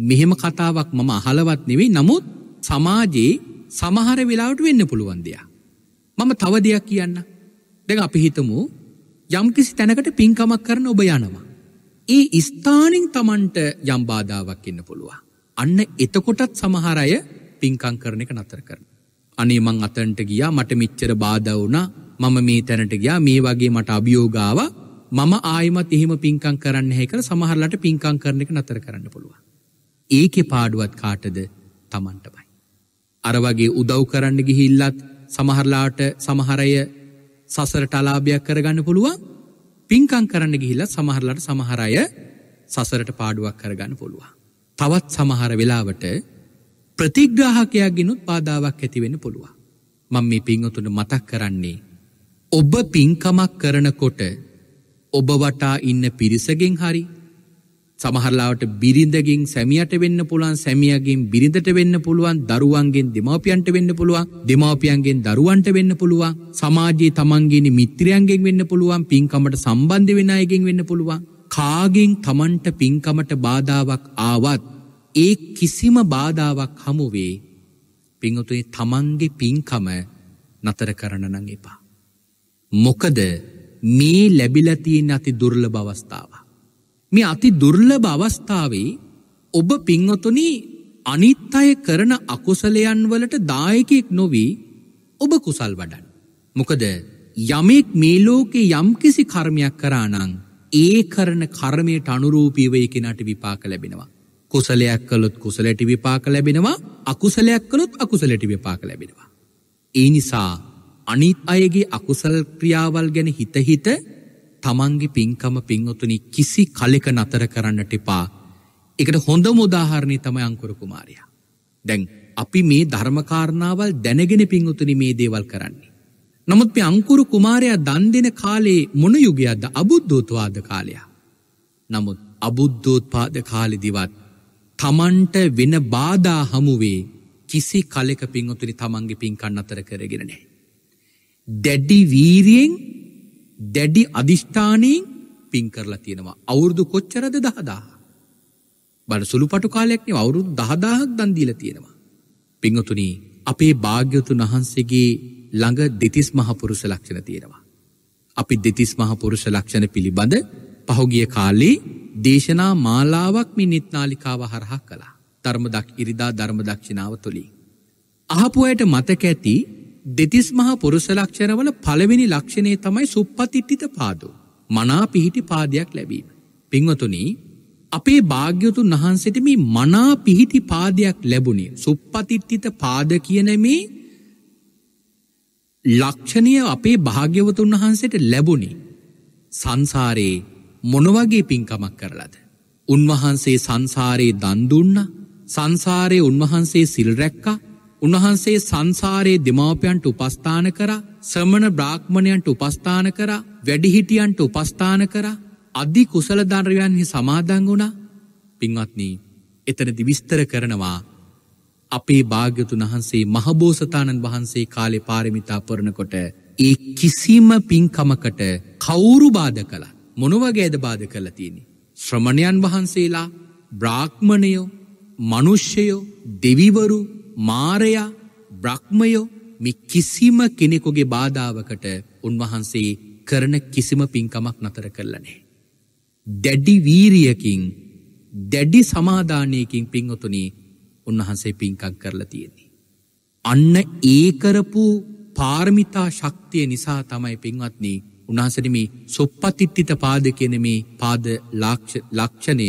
මෙහෙම කතාවක් මම අහලවත් නෙවෙයි නමුත් සමාජයේ සමහර වෙලාවට වෙන්න පුළුවන් දෙයක්. මම තව දෙයක් කියන්න. දෙක අපි හිතමු යම්කිසි තැනකට පින්කමක් කරන ඔබ යනවා. ඒ ස්ථානින් තමන්ට යම්බාධාවක් එන්න පුළුවන්. අන්න එතකොටත් සමහර අය පින්කම් කරන එක නතර කරන. අනේ මං අතන්ට ගියා මට මෙච්චර බාධා වුණා මම මේ තැනට ගියා මේ වගේ මට අභියෝගාව මම ආයිමත් එහෙම පින්කම් කරන්න නැහැ කියලා සමහරලාට පින්කම් කරන එක නතර කරන්න පුළුවන්. ඒකේ පාඩුවත් කාටද? තමන්ටමයි. අරවගේ උදව් කරන්න ගිහිල්ලත් සමහරලාට සමහරය සසරට අලාභයක් කරගන්න පුළුවන් පින්කං කරන්න ගිහිල්ල සමහරලට සමහරය සසරට පාඩුවක් කරගන්න පුළුවන්. තවත් සමහර වෙලාවට ප්‍රතිග්‍රාහකයක් ගෙනුත් පාදාවක් ඇතිවෙන පුළුවන්. මං මේ පිංහතුන මතක් කරන්නේ. ඔබ පින්කමක් කරනකොට ඔබ වටා ඉන්න පිරිසගෙන් හරි සමහරලාට බිරිඳගින් සැමියට වෙන්න පුළුවන් සැමියගෙන් බිරිඳට වෙන්න පුළුවන් දරුවන්ගෙන් දෙමාපියන්ට වෙන්න පුළුවන් දෙමාපියන්ගෙන් දරුවන්ට වෙන්න පුළුවන් සමාජයේ තමන්ගේනි මිත්‍රයන්ගෙන් වෙන්න පුළුවන් පින්කමට සම්බන්ධ වෙන අයගෙන් වෙන්න පුළුවන් කාගෙන් තමන්ට පින්කමට බාධාවක් ආවත් ඒ කිසිම බාධාවක් හමු වේ පින්වතුනි තමන්ගේ පින්කම නතර කරන්න නම් එපා මොකද මේ ලැබිලා තියෙන අති දුර්ලභ අවස්ථාව මේ අති දුර්ලභ අවස්ථාවේ ඔබ පින්වතුනි අනිත් අය කරන අකුසලයන් වලට දායකෙක් නොවි ඔබ කුසල් වඩන්න. මොකද යමෙක් මේ ලෝකේ යම්කිසි කර්මයක් කරා නම් ඒ කරන කර්මයට අනුරූපීව ඒ කෙනාට විපාක ලැබෙනවා. කුසලයක් කළොත් කුසලයට විපාක ලැබෙනවා, අකුසලයක් කළොත් අකුසලයට විපාක ලැබෙනවා. ඒ නිසා අනිත් අයගේ අකුසල් ක්‍රියාවල් ගැන හිත හිත තමන්ගේ පින්කම පින්වතුනි කිසි කලෙක නතර කරන්නට එපා. එකට හොඳ මුදාහරණය තමයි අංකුර කුමාරයා. දැන් අපි මේ ධර්මකාරණාවල් දැනගෙන පින්වතුනි මේ දේවල් කරන්නේ. නමුත් මේ අංකුරු කුමාරයා දන් දෙන කාලේ මොන යුගයක්ද අබුද්ධෝත්වාද කාලයා. නමුත් අබුද්ධෝත්පාද කාලෙදිවත් තමන්ට වෙන බාධා හමුවේ කිසි කලෙක පින්වතුනි තමන්ගේ පින්කන් අතර කරගෙන නෑ. දැඩි වීරියෙන් දැඩි අධිෂ්ඨානයෙන් පින් කරලා තියෙනවා. අවුරුදු කොච්චරද දහදාහ. බඩ සුළු පටු කාලයක්නේ අවුරුදු දහදාහක් දන් දීලා තියෙනවා. පින්වතුනි අපේ භාග්‍යවතුන් වහන්සේගේ ළඟ දෙතිස් මහ පුරුෂ ලක්ෂණ තියෙනවා. අපි දෙතිස් මහ පුරුෂ ලක්ෂණ පිළිබඳ පහුගිය කාලේ දේශනා මාලාවක් මේ නිත්නාලිකාව හරහා කළා. ධර්මදක් ඉරිදා ධර්ම දක්ෂිනාව තුලින්. අහපු අයට මතක ඇති දෙතිස් මහා පුරුස ලක්ෂණවල පළවෙනි ලක්ෂණය තමයි සුප්පතිට්ටිත පාදෝ. මනා පිහිටි පාදයක් ලැබීම. පිංවතුනී අපේ භාග්‍යතුන් වහන්සට මේ මනා පිහිටි පාදයක් ලැබුණේ සුප්පතිට්ටිත පාද කියන මේ ලක්ෂණය අපේ භාග්‍යවතුන් වහන්සට ලැබුණේ සංසාරයේ මොනවගේ පින්කමක් කරලද. උන්වහන්සේ සංසාරයේ දන්දුන්න සංසාරය උන්වහන්සේ සිල් රැක්කා උන්වහන්සේ සංසාරයේ දෙමාපයන්ට උපස්ථාන කර සමන බ්‍රාහ්මණයන්ට උපස්ථාන කර වැඩිහිටියන්ට උපස්ථාන කර අධි කුසල ධර්යන්හි සමාදං වුණ පින්වත්නී එතනදි විස්තර කරනවා අපේ භාග්‍යතුන් වහන්සේ මහබෝසතාණන් වහන්සේ කාලෙ පාරමිතා පරණකොට ඒ කිසිම පින්කමකට කවුරු බාධ කළ මොනවගේ ඇද බාධ කළ තියෙනෙ. ශ්‍රමණයන් වහන්සේලා බ්‍රාක්්මණයෝ මනුෂ්‍යයෝ දෙවිවරු මාරයා බ්‍රක්්මයෝ මි කිසිම කෙනෙකුගේ බාධාවකට උන්වහන්සේ කරන කිසිම පින්කමක් නතර කරලනේ. දැඩි වීරියකින් දැඩි සමාධානයකින් පින්වතුනි උන්වහන්සේ පින්කක් කරලා තියෙදී. අන්න ඒකරපු පාර්මිතා ශක්තිය නිසා තමයි පින්වත්නී උනාසනම සොප්පතිත්තිත පාද කියනම පාද ලක්ෂණය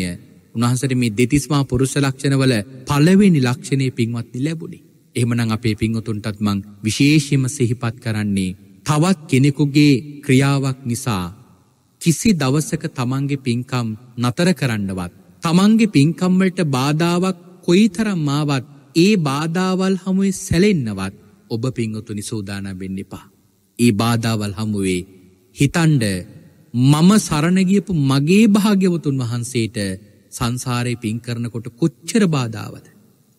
උන්හන්සට මේ දෙතිස්මා පුරුෂ ලක්ෂණවල පලවෙනි ලක්ෂණය පින්වත්ති ලැබුණේ. එහමනං අපේ පින්වතුන්ටත් මං විශේෂම සිහිපත් කරන්නේ. තවත් කෙනෙකුගේ ක්‍රියාවක් නිසා කිසි දවසක තමන්ගේ පින්කම් නතර කරන්නවත්. තමන්ගේ පින්කම්වලට බාධාවක් කොයි තරම් මාවත් ඒ බාධාවල් හමුවේ සැලෙන්න්නවත් ඔබ පින්වතුනි සූදාන වෙන්න එපා. ඒ බාධාවල් හමුවේ හිතන්ඩ මම සරණගියපු මගේ භාග්‍යවතුන් වහන්සේට සංසාරයේ පින් කරනකොට කොච්චර බාධාවද.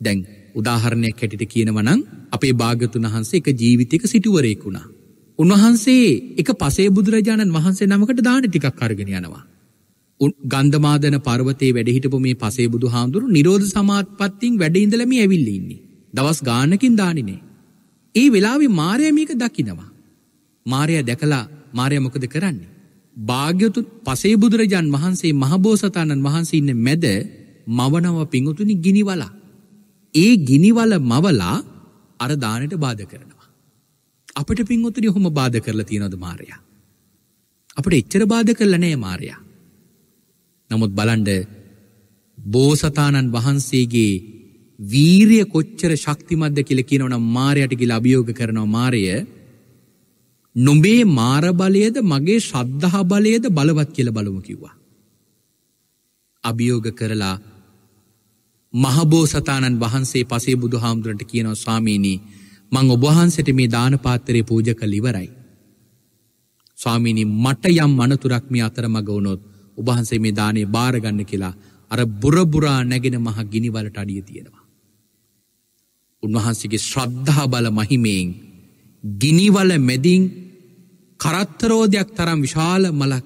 දැන් උදාහරණයක් හැටිට කියනවනං අපේ භාගතුන් වහන්සේ එක ජීවිතක සිටුවරයෙක් වුණා. උන්වහන්සේ එක පසේ බුදුරජාණන් වහන්සේ නමකට දාන ටිකක් අරගෙන යනවා. ගන්ධමාදන පර්වතයේ වැඩහිටපු මේ පසේ බුදු හාමුදුරු නිරෝධ සමාත්පත්තින් වැඩඉඳලම ඇවිල්ලඉන්නේ. දවස් ගානකින් දානිනේ. ඒ වෙලාවේ මාරය මේක දකිනවා. මාරය දැකලා මාරය මොකද කරන්නේ. භාග්‍යතුන් පසේ බුදුරජාන් වහන්සේ මහබෝසතාණන් වහන්සේ ඉන්න මැද මවනව පිංගුතුනි ගිනිවලා. ඒ ගිනිවල මවලා අර දානෙට බාධා කරනවා. අපිට පිංගුතුනි ඔහොම බාධා කරලා තියනවද මාර්යා? අපිට එච්චර බාධා කරලා නෑ මාර්යා. නමුත් බලන්න බෝසතාණන් වහන්සේගේ වීරිය කොච්චර ශක්තිමත්ද කියලා කියනවනම් මාර්යාට කියලා අභියෝග කරනවා මාර්යා නොබේ මාරබලයද මගේ ශ්‍රද්ධහ බලයද බලවත් කියල බලමු කිව්වා. අභියෝග කරලා මහබෝසතාණන් වහන්සේ පසේ බුදු හාමුදුරට කියනව ස්වාමීනී මං ඔබහන්සට මේ දානපාත්තරය පූජ කලිවරයි. ස්වාමීනි මට යම් අනතුරක් මේ අතර මගවුණොත් ඔබහන්සේ මේ දානය භාරගන්න කියලා අර බුරබුරා නැගෙන මහ ගිනිවලට අඩිය තියෙනවා. උන්වහන්සේගේ ශ්‍රද්ධා බල මහිමයෙන් ගිනිවල මැදින් කරත්තරෝධයක් තරම් විශාල මලක්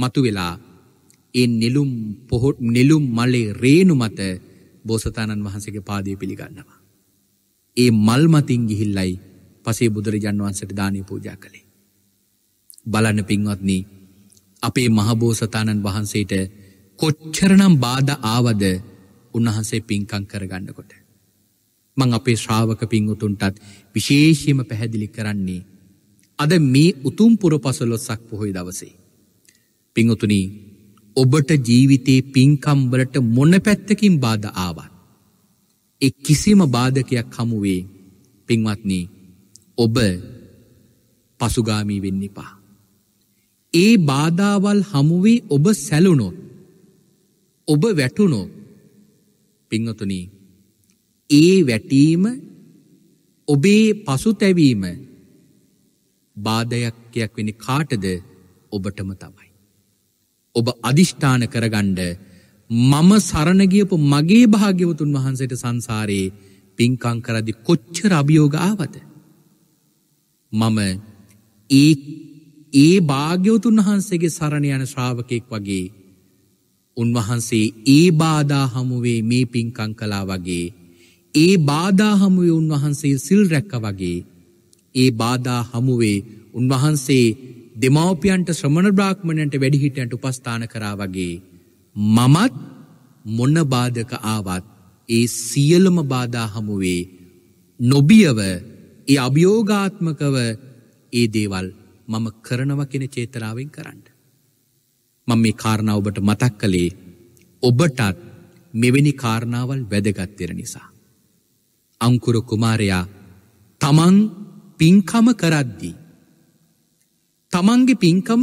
මතු වෙලා ඒ නෙලුම් පොහොට් නෙලුම් මලේ රේණු මත බෝසතාණන් වහන්සේගේ පාදය පිළිගන්නවා. ඒ මල්මතින් ගිහිල්ලයි පසේ බුදුරජන් වහන්සට දානය පූජා කළේ. බලන්න පින්වත්නී අපේ මහබෝසතාණන් වහන්සේට කොච්චරනම් බාධ ආවද උන්වහන්සේ පින්කං කරගන්නකොට. මං අපේ ශ්‍රාවක පින් උතුන්ටත් විශේෂයම පැහැදිලි කරන්නේ අද මේ උතුම් පුර පසොලොස්සක් පොහොයි දවසේ. පිංහතුනී ඔබට ජීවිතයේ පින්කම්බලට මොන පැත්තකින් බාධ ආවත්. එක් කිසිම බාධකයක් හමුවේ පින්වත්නී ඔබ පසුගාමී වෙන්නපා. ඒ බාධාවල් හමුවේ ඔබ සැලුණොත් ඔබ වැටුණෝ පිංහතුනී ඒ වැටීම ඔබේ පසු තැවීම බාධයක්කයක් වෙනි කාටද ඔබටම තමයි. ඔබ අධිෂ්ඨාන කරගණ්ඩ මම සරණගියපු මගේ භාග්‍යවතුන් වහන්සට සංසාරයේ පින්කං කරදි කොච්චර අභියෝග ආවද. මම ඒ ඒ භාග්‍යවතුන් වහන්සේගේ සරණ යන ශ්‍රාවකයෙක් වගේ උන්වහන්සේ ඒ බාධා හමුවේ මේ පින්කං කලා වගේ ඒ බාධා හමුවේ උන්වහන්සේ සිල් රැක්ක වගේ ඒ බාධා හමුවේ උන්වහන්සේ දෙමවපියන්ට ශ්‍රමණ බ්‍රාහ්මණයන්ට වැඩිහිටියන්ට උපස්ථාන කරා වගේ මමත් මොන බාධක ආවත් ඒ සියලුම බාධා හමුවේ නොබියව ඒ අභියෝගාත්මකව ඒ දේවල් මම කරනව කෙන චේතරාවෙන් කරන්න. මම මේ කාරණාව ඔබට මතක් කළේ ඔබටත් මෙවැනි කාරණාවල් වැදගත්වෙන නිසා. අංකුර කුමාරයා තමන් පින්කම කරද්දී. තමන්ගේ පින්කම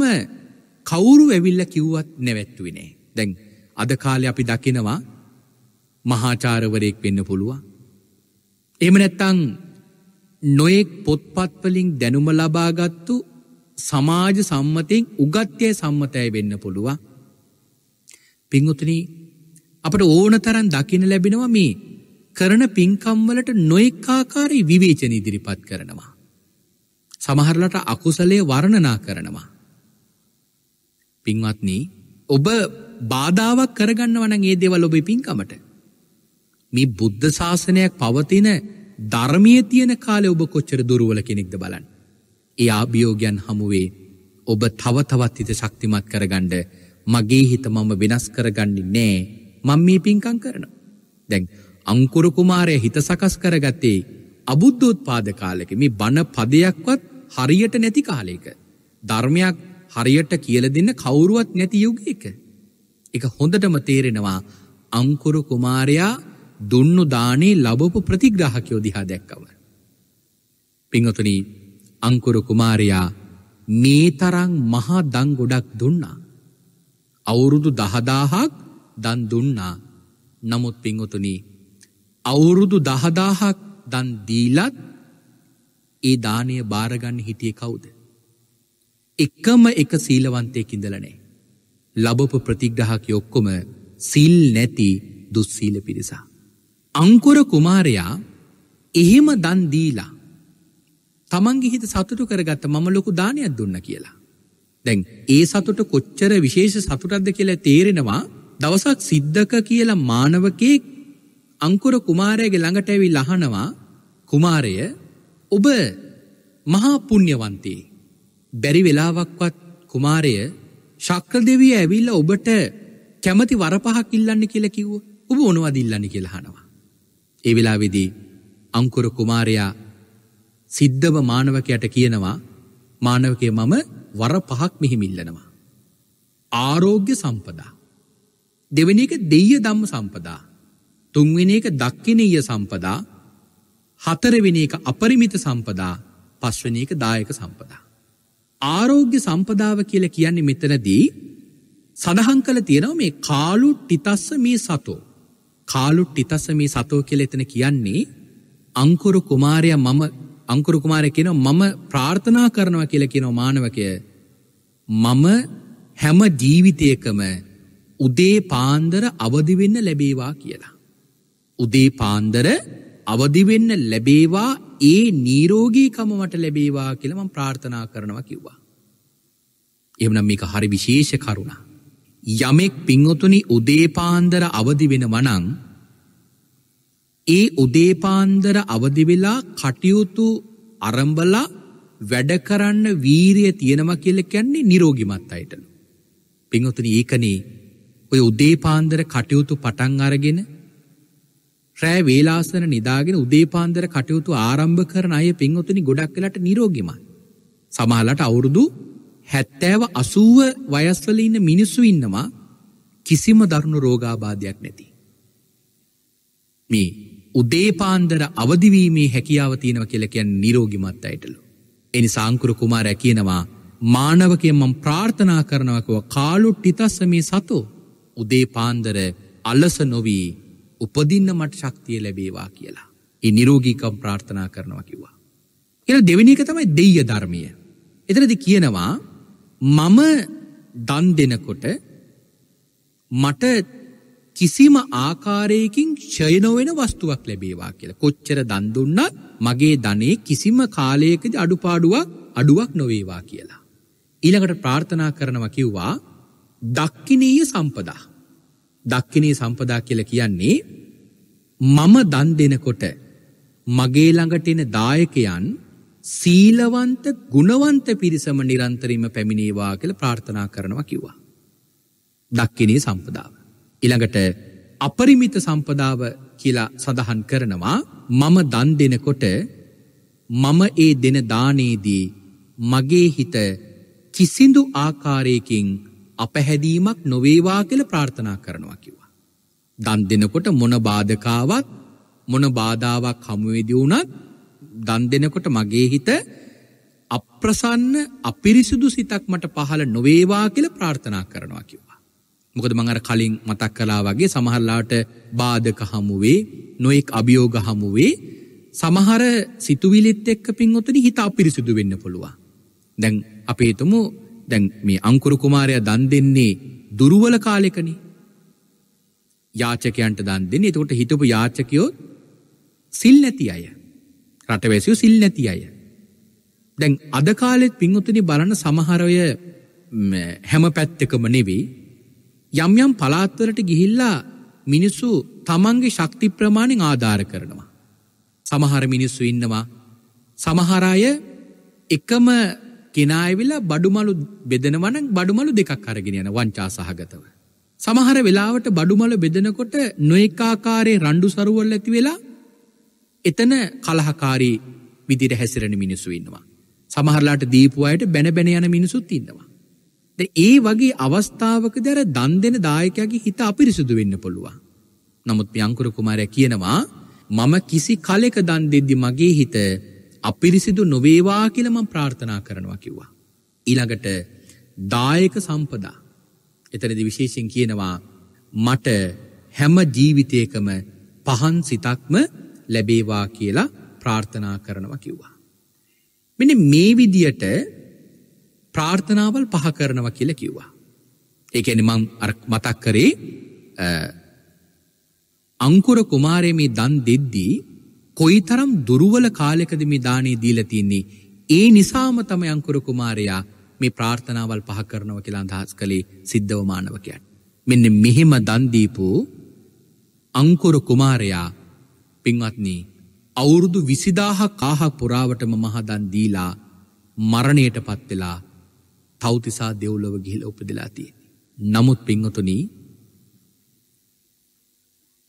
කවුරු ඇවිල්ල කිව්වත් නැවැත්තුවනේ. දැන් අදකාලෙ අපි දකිනවා මහාචාරවරයෙක් වෙන්න පුළුවන්. එම නැත්තං නොයෙක් පොත්පත්වලින් දැනුම ලබාගත්තු සමාජ සම්මතයෙන් උගත්්‍යය සම්මතය වෙන්න පුළුවන්. පිංගුතුන අපට ඕන තරන් දකින ලැබෙනවා මේ කරන පින්කම්වලට නොයෙක්කාකාරී විවේචන ඉදිරිපත් කරනවා. සමහරලට අකුසලේ වර්ණනා කරනවා. පින්වත්නී ඔබ බාධාවක් කරගන්න වන ඒ දෙවල් ඔබේ පින්කමට. මේ බුද්ධ ශාසනයක් පවතින ධර්මය තියෙන කාලය ඔබ කොච්චර දුරුවල කෙනෙක්ද බලන්. ඒ ආභියෝගයන් හමුවේ ඔබ තවතවත් හිත ශක්තිමත් කරගණ්ඩ මගේ හිත මම වෙනස් කරගන්නේ නෑ මං මේ පින්කං කරන. දැන් අංකුරු කුමාරය හිත සකස් කරගත්තේ අබුද්ධෝත් පාද කාලෙක මේ බණ පදයක්වත් හරියට නැති කාලයක ධර්මයක් හරියට කියල දෙන්න කවුරුවත් නැති යුගයක එක හොඳටම තේරෙනවා අංකුරු කුමාරයා දුන්නු දානේ ලබපු ප්‍රතිග්‍රාහකයෝ දිහා දැක්කව. පිංහතුන අංකුරු කුමාරයා මේ තරං මහා දං ගොඩක් දුන්නා. අවුරුදු දහදාහක් දන් දුන්නා නමුත් පිංහතුනී අවුරුදු දහදාහක් දන් දීලත් ඒ දානය බාරගන්න හිටිය කවුද. එක්කම එක සීලවන්තය කිඳලනේ. ලබපු ප්‍රතිග්‍රහක ඔක්කොම සිල් නැති දුස්සීල පිරිසා. අංකුර කුමාරයා එහෙම දන්දීලා. තමන්ගේ හිත සතුටු කරගත්ත මම ලොකු දානයක් දුන්න කියලා. දැන් ඒ සතුට කොච්චර විශේෂ සතුටක්ද කියලා තේරෙනවා දවසක් සිද්ධක කියලා මානවකෙක් අංකුර කුමාරයගේ ළඟට ඇවි ලහනවා කුමාරය ඔබ මහා පුණ්‍යවන්තේ. බැරි වෙලාවක්වත් කුමාරය ශක්‍රදෙවිය ඇවිල්ලා ඔබට කැමති වර පහක් ඉල්ලන්න කියලා කිව්ව. ඔබ මොනවද ඉල්ලන්නේ කියලා අහනවා. ඒ වෙලාවේදී අංකුර කුමාරයා සිද්ධව මානවකයට කියනවා මානවකේ මම වර පහක් මෙහිම ඉල්ලනවා. ආරෝග්‍ය සම්පදා. දෙවෙනි එක දෙය්‍ය ධම්ම සම්පදා. තුන්වෙනි එක දක්ඛිනීය සම්පදා. හතරවෙනි එක අපරිමිත සම්පදා පස්වන එක දායක සම්පදා. ආරෝග්‍ය සම්පදාව කියල කියන්නේ මෙතනදී සඳහන් කළ තියෙනව මේ කාලු ටිතස්ස මේ සතෝ. කාලු ටිතස්ස මේ සතෝ කියල එතන කියන්නේ අංකුරු කුමාරය මම අංකුරු කුමාරය කියන මම ප්‍රාර්ථනා කරනවා කියල කියනව මානවකය මම හැම ජීවිතයකම උදේ පාන්දර අවදිවෙන්න ලැබේවා කියලා. උදේ පාන්දර අවදි වෙන්න ලැබේවා ඒ නිරෝගීකම මට ලැබේවා කියලා මම ප්‍රාර්ථනා කරනවා කිව්වා. එහෙමනම් මේක හරි විශේෂ කරුණා. යමෙක් පින්වතුනි උදේපාන්දර අවදි වෙනව නම් ඒ උදේපාන්දර අවදි වෙලා කටයුතු අරඹලා වැඩ කරන්න වීරිය තියෙනවා කියලා කියන්නේ නිරෝගිමත් අයටලු. පින්වතුනි ඒකනේ ඔය උදේපාන්දර කටයුතු පටන් අරගෙන රෑ වේලාසන නිදාගෙන උදේපාන්දර කටයුතු ආරම්භ කරන අය පින්වතුනි ගොඩක් වෙලාට නිරෝගිමයි. සමහරලාට අවුරුදු 70 80 වයස්වල ඉන්න මිනිස්සු ඉන්නවා කිසිම දරුණු රෝගාබාධයක් නැති. මේ උදේපාන්දර අවදිවීමේ හැකියාව තියෙනවා කියලා කියන්නේ නිරෝගිමත් අයටලු. එනි සාංකුරු කුමාරයා කියනවා මානවකයන් මම ප්‍රාර්ථනා කරනවා කව කාලුට්ටිතස්ස මේ සතෝ උදේපාන්දර අලස නොවී උපදින්න මට ශක්තිය ලැබේවා කියලා. ඒ නිරෝගීකම් ප්‍රාර්ථනා කරනවා කිව්වා. ඊළ දෙවෙනි එක තමයි දෙය්‍ය ධර්මය. එතනදී කියනවා මම දන් දෙනකොට මට කිසිම ආකාරයකින් ෂය නොවන වස්තුවක් ලැබේවා කියලා. කොච්චර දන් දුන්නත් මගේ ධනේ කිසිම කාලයකදී අඩුපාඩුවක් අඩුවක් නොවේවා කියලා. ඊළඟට ප්‍රාර්ථනා කරනවා කිව්වා දක්කිනීය සම්පදා. දක්කිනේ සම්පදා කියලා කියන්නේ මම දන් දෙනකොට මගේ ළඟට එන දායකයන් සීලවන්ත ගුණවන්ත පිරිසම නිරන්තරීම පැමිණේවා කියලා ප්‍රාර්ථනා කරනවා කිව්වා. දක්කිනේ සම්පදාව. ඊළඟට අපරිමිත සම්පදාව කියලා සඳහන් කරනවා මම දන් දෙනකොට මම ඒ දෙන දානයේදී මගේ හිත කිසිදු ආකාරයකින් අපහැදීමක් නොවේවා කියල ප්‍රාර්ථනා කරනවා කිව්වා. දන් දෙනකොට මොන බාධකාවක් මොන බාධාවක් හමුවේදී වුණත් දන් දෙනකොට මගේ හිත අප්‍රසන්න අපිරිසුදු සිතක් මට පහළ නොවේවා කියල ප්‍රාර්ථනා කරනවා කිව්වා. මොකද මං අර කලින් මතක් කළා වගේ සමහරලාට බාධක හමුවේ නොයෙක් අභියෝග හමුවේ සමහර සිතුවිලිත් එක්ක පින් ඔතන හිත අපිරිසිදු වෙන්න පුළුවන්. දැන් අපි හිතමු දැන් මේ අංකුරු කුමාරය දන් දෙන්නේ දුරුවල කාලෙකන යාචකයන්ට දන් දෙන්නේ එතකොට හිටපු යාචකයෝ සිල් නැති අය රටවැසියෝ සිල් නැති අය දැන් අද කාලෙත් පින්වතුනි බලන සමහරය හැම පැත්තකම නෙවෙයි යම් යම් පලාත්වලට ගිහිල්ලා මිනිස්සු තමන්ගේ ශක්ති ප්‍රමාණෙන් ආධාර කරනවා සමහර මිනිස්සු ඉන්නවා සමහරාය එකම කෙනායවෙලා බඩුමලු බෙදෙනවන බඩුමලු දෙකක් අරගෙන යන වංචා සහගතව. සමහර වෙලාවට බඩුමල බෙදෙනකොට නොඒකාකාරේ රණ්ඩු සරුවල් ඇති වෙලා එතන කලහකාරී විදිර හැසිරෙන මිනිස්සු ඉන්නවා. සමහරලාට දීපුවායට බැනබැන යන මිනිසුත් ඉන්නවා. ද ඒ වගේ අවස්ථාවක දැර දන් දෙෙන දායකයාගේ හිත අපිරිසුදු වෙන්න පුළුවන්. නමුත් පියංකුර කුමාරය කියනවා මම කිසි කලෙක දන් දෙද්දි මගේ හිත අපිරිසිදු නොවේවා කියලම ප්‍රාර්ථනා කරනවා කිව්වා. ඊළඟට දායක සම්පදා එතනදි විශේෂෙන් කියනවා මට හැම ජීවිතයකම පහන් සිතක්ම ලැබේවා කියලා ප්‍රාර්ථනා කරනවා කිව්වා. මෙන මේ විදියට ප්‍රාර්ථනාවල් පහ කරනවා කියල කිව්වා. ඒකැන මං මතක් කරේ අංකුර කුමාරය මේ දන් දෙද්දී කොයි තරම් දුරුවල කාලෙකද මේ දානේ දීලා තින්නේ ඒ නිසාම තමයි අංකුර කුමාරයා මේ ප්‍රාර්ථනාවල් පහ කරනවා කියලා අදහස් කළේ සිද්ධව මානවකයන් මෙන්න මෙහෙම දන් දීපු අංකුර කුමාරයා පින්වත්නි අවුරුදු 20000 කාහ පුරාවටම මහා දන් දීලා මරණයටපත් වෙලා තව්තිසා දෙව්ලොව ගිහිලා උපදලා තියෙනවා නමුත් පින්වතුනි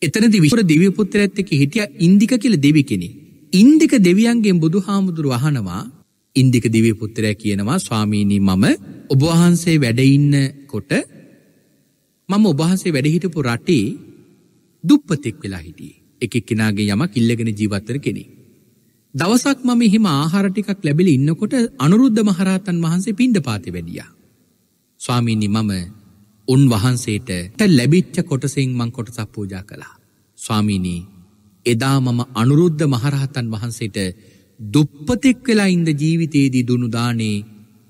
එතනදි විශ්වර දෙවිය පුත්‍රයත් එක්ක හිටියා ඉන්දික කියලා දෙවි කෙනෙක්. ඉන්දික දෙවියන්ගෙන් බුදුහාමුදුරු අහනවා ඉන්දික දිව්‍ය පුත්‍රයා කියනවා ස්වාමීනි මම ඔබ වහන්සේ වැඩ ඉන්නකොට මම ඔබ වහන්සේ වැඩ හිටපු රටේ දුප්පතෙක් වෙලා හිටියේ. එක එක්කෙනාගේ යමක් ඉල්ලගෙන ජීවත් වෙන කෙනෙක්. දවසක් මම එහෙම ආහාර ටිකක් ලැබිලා ඉන්නකොට අනුරුද්ධ මහරහතන් වහන්සේ පිණ්ඩපාතේ වැඩියා. ස්වාමීනි මම උන්වහන්සේට ත ලැබිච්ච කොටසින් මං කොටසක් පූජා කළා. ස්වාමීනී එදා මම අනුරුද්ධ මහරහතන් වහන්සේට දුප්පතෙක් වෙලා ඉන්ද ජීවිතයේදී දුනු දානේ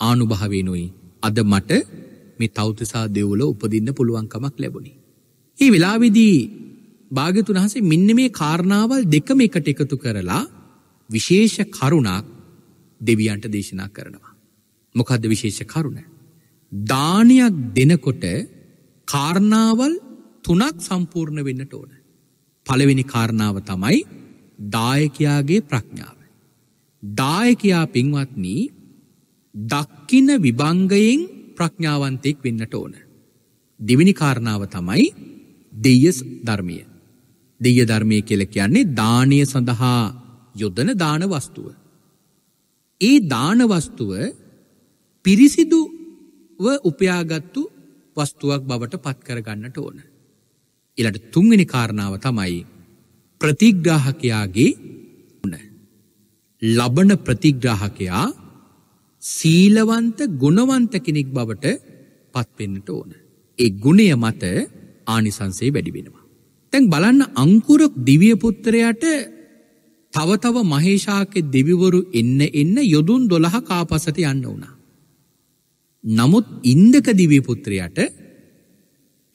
ආනුභාවෙනුයි. අද මට මේ තෞතිසා දෙවුල උපදින්න පුළුවන්කමක් ලැබුණි. ඒ වෙලාවිදී භාගතුන් වහන්සේ මෙන්න මේ කාරණාවල් දෙකම එකට එකතු කරලා විශේෂ කරුණක් දෙවියන්ට දේශනා කරනවා. මොකද්ද විශේෂ කරුණ? දානයක් දෙනකොට කාරණාවල් තුනක් සම්පූර්ණ වෙන්නට ඕන. පළවෙනි කාරණාව තමයි දායකයාගේ ප්‍රඥාව. දායකයා පින්වත්නී දක්කින විභංගයෙන් ප්‍රඥාවන්තයෙක් වෙන්නට ඕන. දෙවිනි කාරණාව තමයි දෙයස් ධර්මය. දෙය ධර්මය කියල කියන්නේ දානය සඳහා යොදන දානවස්තුව. ඒ දානවස්තුව පිරිසිදු ව උපයාගත්තු වස්තුවක් බවට පත්කරගන්නට ඕන. එලට තුංගනි කාරණාව තමයි ප්‍රතිග්‍රාහකයාගේ උන. ලබන ප්‍රතිග්‍රාහකයා සීලවන්ත ගුණවන්ත කෙනෙක් බවට පත්වෙන්නට ඕන. ඒ ගුණය මත ආනිසන්සේ වැඩිබෙනවා. තැන් බලන්න අංකුරක් දිවියපුත්තරයට තවතව මහේෂාකෙ දෙවිවරු එන්න එන්න යොදුන් දොළහ කාපසට යන්න වුණා. නමුත් ඉන්දක දිවිපුත්‍රයට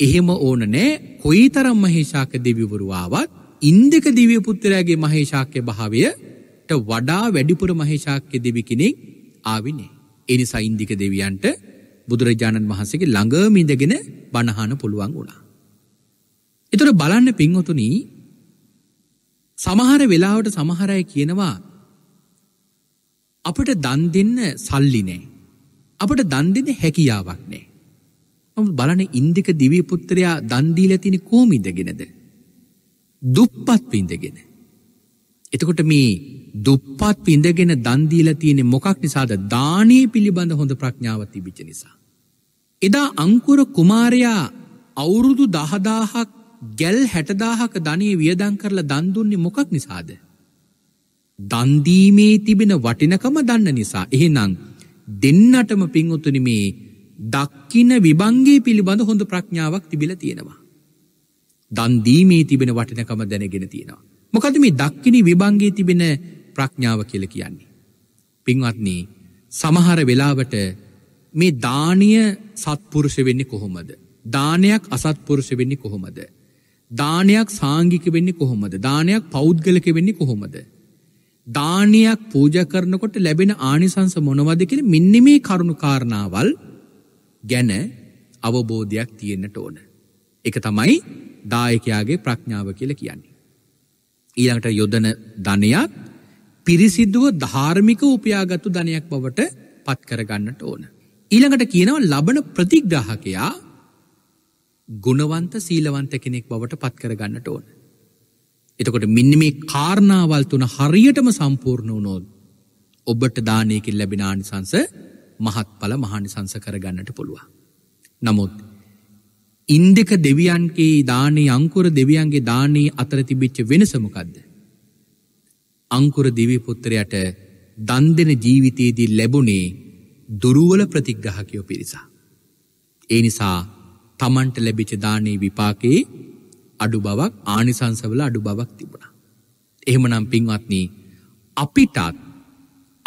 එහෙම ඕන නෑ කොයි තරම් මහේෂාක දෙවිවරුවාවත් ඉන්දක දිවපුත්තරයාගේ මහේෂාක්‍ය භාවයට වඩා වැඩිපුර මහේෂාක්‍ය දෙවි කෙනෙක් ආවිනේ. එනිසා ඉන්දික දෙවියන්ට බුදුරජාණන් වහන්සේගේ ළඟම ඉඳගෙන බණහන පුළුවන් වුණා. එතකොට බලන්න පින්වතුනි සමහර වෙලාවට සමහර අය කියනවා අපිට දන් දෙන්න සල්ලි නැහැ. අපට දන් දෙන හැකියාවක් නැහැ. මම බලන ඉන්දික දිව්‍ය පුත්‍රයා දන් දීලා තියෙන කොමින්දගෙනද? දුප්පත් වින්දගෙන. එතකොට මේ දුප්පත් වින්දගෙන දන් දීලා තියෙන්නේ මොකක් නිසාද? දානීය පිළිබඳ හොඳ ප්‍රඥාවක් තිබිච්ච නිසා. එදා අංකුර කුමාරයා අවුරුදු 10000ක් ගැල් 60000ක ධනිය වියදම් කරලා දන් දුන්නේ මොකක් නිසාද? දන් දීමේ තිබෙන වටිනකම දන්න නිසා. එහෙනම් දෙන්නටම පින්වතුනි මේ දක්කින විභංගේ පිළිබඳ හොඳ ප්‍රඥාවක් තිබිල තියෙනවා. දන්දීමේ තිබෙන වටිනකම දැනගෙන තියෙනවා. මොකද මේ දක්කිනි විභංගේ තිබෙන ප්‍රඥාව කියල කියන්නේ. පින්වත්න්නේ සමහර වෙලාවට මේ දානය සත්පුරුෂ වෙන්නේ කොහොමද. දානයක් අසත්පුරුෂ වෙන්නේ කොහොමද. දානයක් සාංගික වෙන්නේ කොහොමද. දානයක් පෞද්ගලක වෙන්නේ කොහොමද. දානයක් පූජ කරනකොට ලැබෙන ආනිසංස මොනවද කියලා මෙන්න මේ කරුණු කාරණාවල් ගැන අවබෝධයක් තියෙන්නට ඕන. ඒක තමයි දායකයාගේ ප්‍රඥාව කියලා කියන්නේ. ඊළඟට යොදන ධනයක් පිරිසිදුව ධාර්මික උපයාගත්තු ධනයක් බවට පත් කරගන්නට ඕන. ඊළඟට කියනවා ලබන ප්‍රතිග්‍රාහකයා ගුණවන්ත සීලවන්ත කෙනෙක් බවට පත් කරගන්නට ඕන. එතකොට මෙන්න මේ කාරණාවල් තුන හරියටම සම්පූර්ණ වුණෝත් ඔබට දානයකින් ලැබෙන ආනිසංස මහත්ඵල මහානිසංස කරගන්නට පුළුවන්. නමුත් ඉන්දක දෙවියන්ගේ දානේ අංකුර දෙවියන්ගේ දානේ අතර තිබිච්ච වෙනස මොකද්ද? අංකුර දිවි පුත්‍රයාට දන් දෙන ජීවිතයේදී ලැබුණේ දුරුවල ප්‍රතිග්‍රහකයෝ පිරිසක්. ඒ නිසා තමන්ට ලැබිච්ච දානේ විපාකේ අඩු බවක් ආනිසංසවල අඩු බවක් තිබුණා. එහෙමනම් පින්වත්නී අපිටත්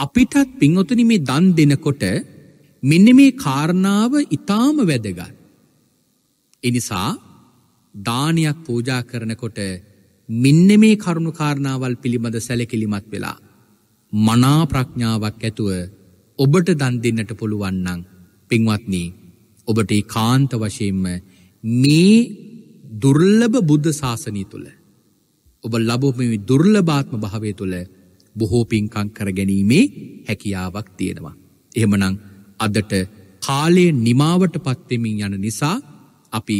අපිටත් පින්වතුනි මේ දන් දෙනකොට මෙන්න මේ කාරණාව ඊටාම වැදගත්. එනිසා දානයක් පූජා කරනකොට මෙන්න මේ කරුණු කාරණාවල් පිළිබඳ සැලකිලිමත් වෙලා මනා ප්‍රඥාවක් ඇතුව ඔබට දන් දෙන්නට පුළුවන් නම් පින්වත්නි ඔබට ඒකාන්ත වශයෙන්ම මේ දුර්ලභ බුද්ධ ශාසනී තුළ ඔබ ලබෝමමි දුර්ලභාත්ම භාවය තුළ බොහෝ පින්කං කරගැනීමේ හැකියාවක් තියෙනවා. එහෙමනං අදට කාලය නිමාවට පත්වෙමින් යන නිසා අපි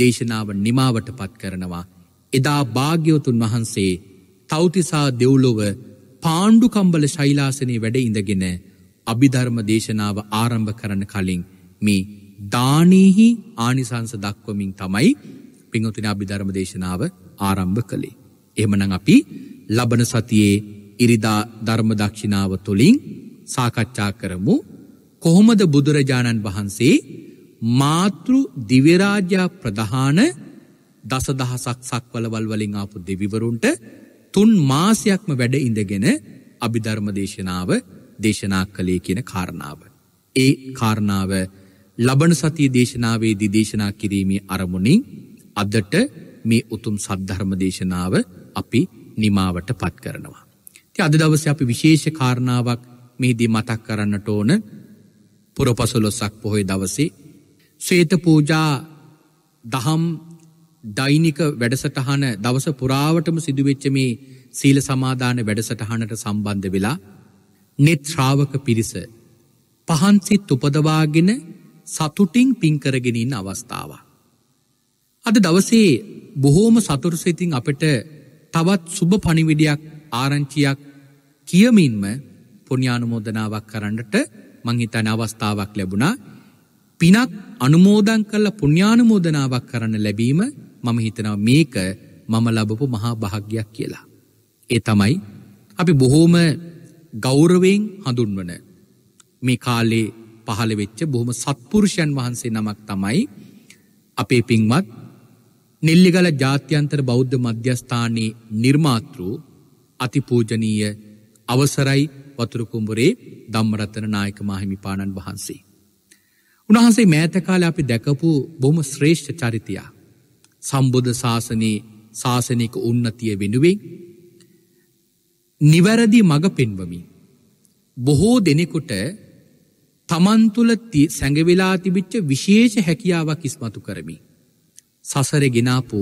දේශනාව නිමාවට පත් කරනවා. එදා භාග්‍යවතුන් වහන්සේ තෞතිසා දෙව්ලොව පාණ්ඩුකම්බල ශෛලාසනී වැඩ ඉඳගෙන අභිධර්ම දේශනාව ආරම්භ කරන කලින් මේ දානීහි ආනිසංස දක්වමින් තමයි පිංහතුන අභිධර්ම දේශනාව ආරම්භ කළේ. එහමනං අපි ලබන සතියේ ඉරිදා ධර්මදක්ෂිනාව තුළින් සාකච්ඡා කරමු කොහොමද බුදුරජාණන් වහන්සේ මාතෘ දිවරාජා ප්‍රධාන දසදහසක් සක්වලවල් වලින් ආපු දෙවිවරුන්ට තුන් මාසයක්ම වැඩ ඉඳගෙන අභිධර්ම දේශනාව දේශනා කළේ කියන කාරණාව. ඒ කාරණාව ලබන සතිය දේශනාවේදී දේශනා කිරීමේ අරමුණින් අදට මේ උතුම් සද්ධර්ම දේශනාව අපි නිමාවට පත් කරනවා. ති අද දවස අපි විශේෂ කාරණාවක් මෙහිදී මතක් කරන්නට ඕන පුරපසොලොස්සක් පොහොය දවසේ ශ්‍රේත පූජා දහම් දෛනික වැඩසටහන දවස පුරාවටම සිදුවෙච්ච මේ සීල සමාධාන වැඩසටහනට සම්බන්ධ වෙලා නෙත්‍රාවක පිරිස පහන්සිත් උපදවාගෙන සතුටින් පින්කරගෙනින් අවස්ථාවක්. අද දවසේ බොහෝම සතුරු සිතින් අපට තවත් සුභ පණිවිඩයක් ආරංචියක් කියමින්ම පුුණ්‍යානුමෝදනාවක් කරන්නට මංහිතන අවස්ථාවක් ලැබුණා පිනක් අනුමෝදන් කල්ල පුුණ්‍යානුමෝදනාවක් කරන්න ලැබීම මම හිතනව මේක මම ලබපු මහා භාග්‍යයක් කියලා. ඒ තමයි අපි බොහෝම ගෞරවෙන් හඳුන්වන මේ කාලේ පහළ වෙච්ච බොහොම සත්පුරුෂයන් වහන්සේ නමක් තමයි අපේ පින්වත් නෙල්ලිගල ජාත්‍යන්තර බෞද්ධ මධ්‍යස්ථානයේ නිර්මාතෘ අතිපූජනීය අවසරයි වතුරුකුඹුරේ ධම්මරතන නායක මහිමිපාණන් වහන්සේ. උන්වහන්සේ මෑතකාල අපි දැකපු බොම ශ්‍රේෂ්ඨ චරිතයා. සම්බුධ ශාසනයේ ශාසනික උන්නතිය වෙනුවෙන්. නිවැරදි මඟ පෙන්වමින්. බොහෝ දෙනෙකුට තමන්තුල සැඟවෙලා තිබිච්ච විශේෂ හැකියාවක් ඉස්මතු කරමින්. සසර ගෙනාපු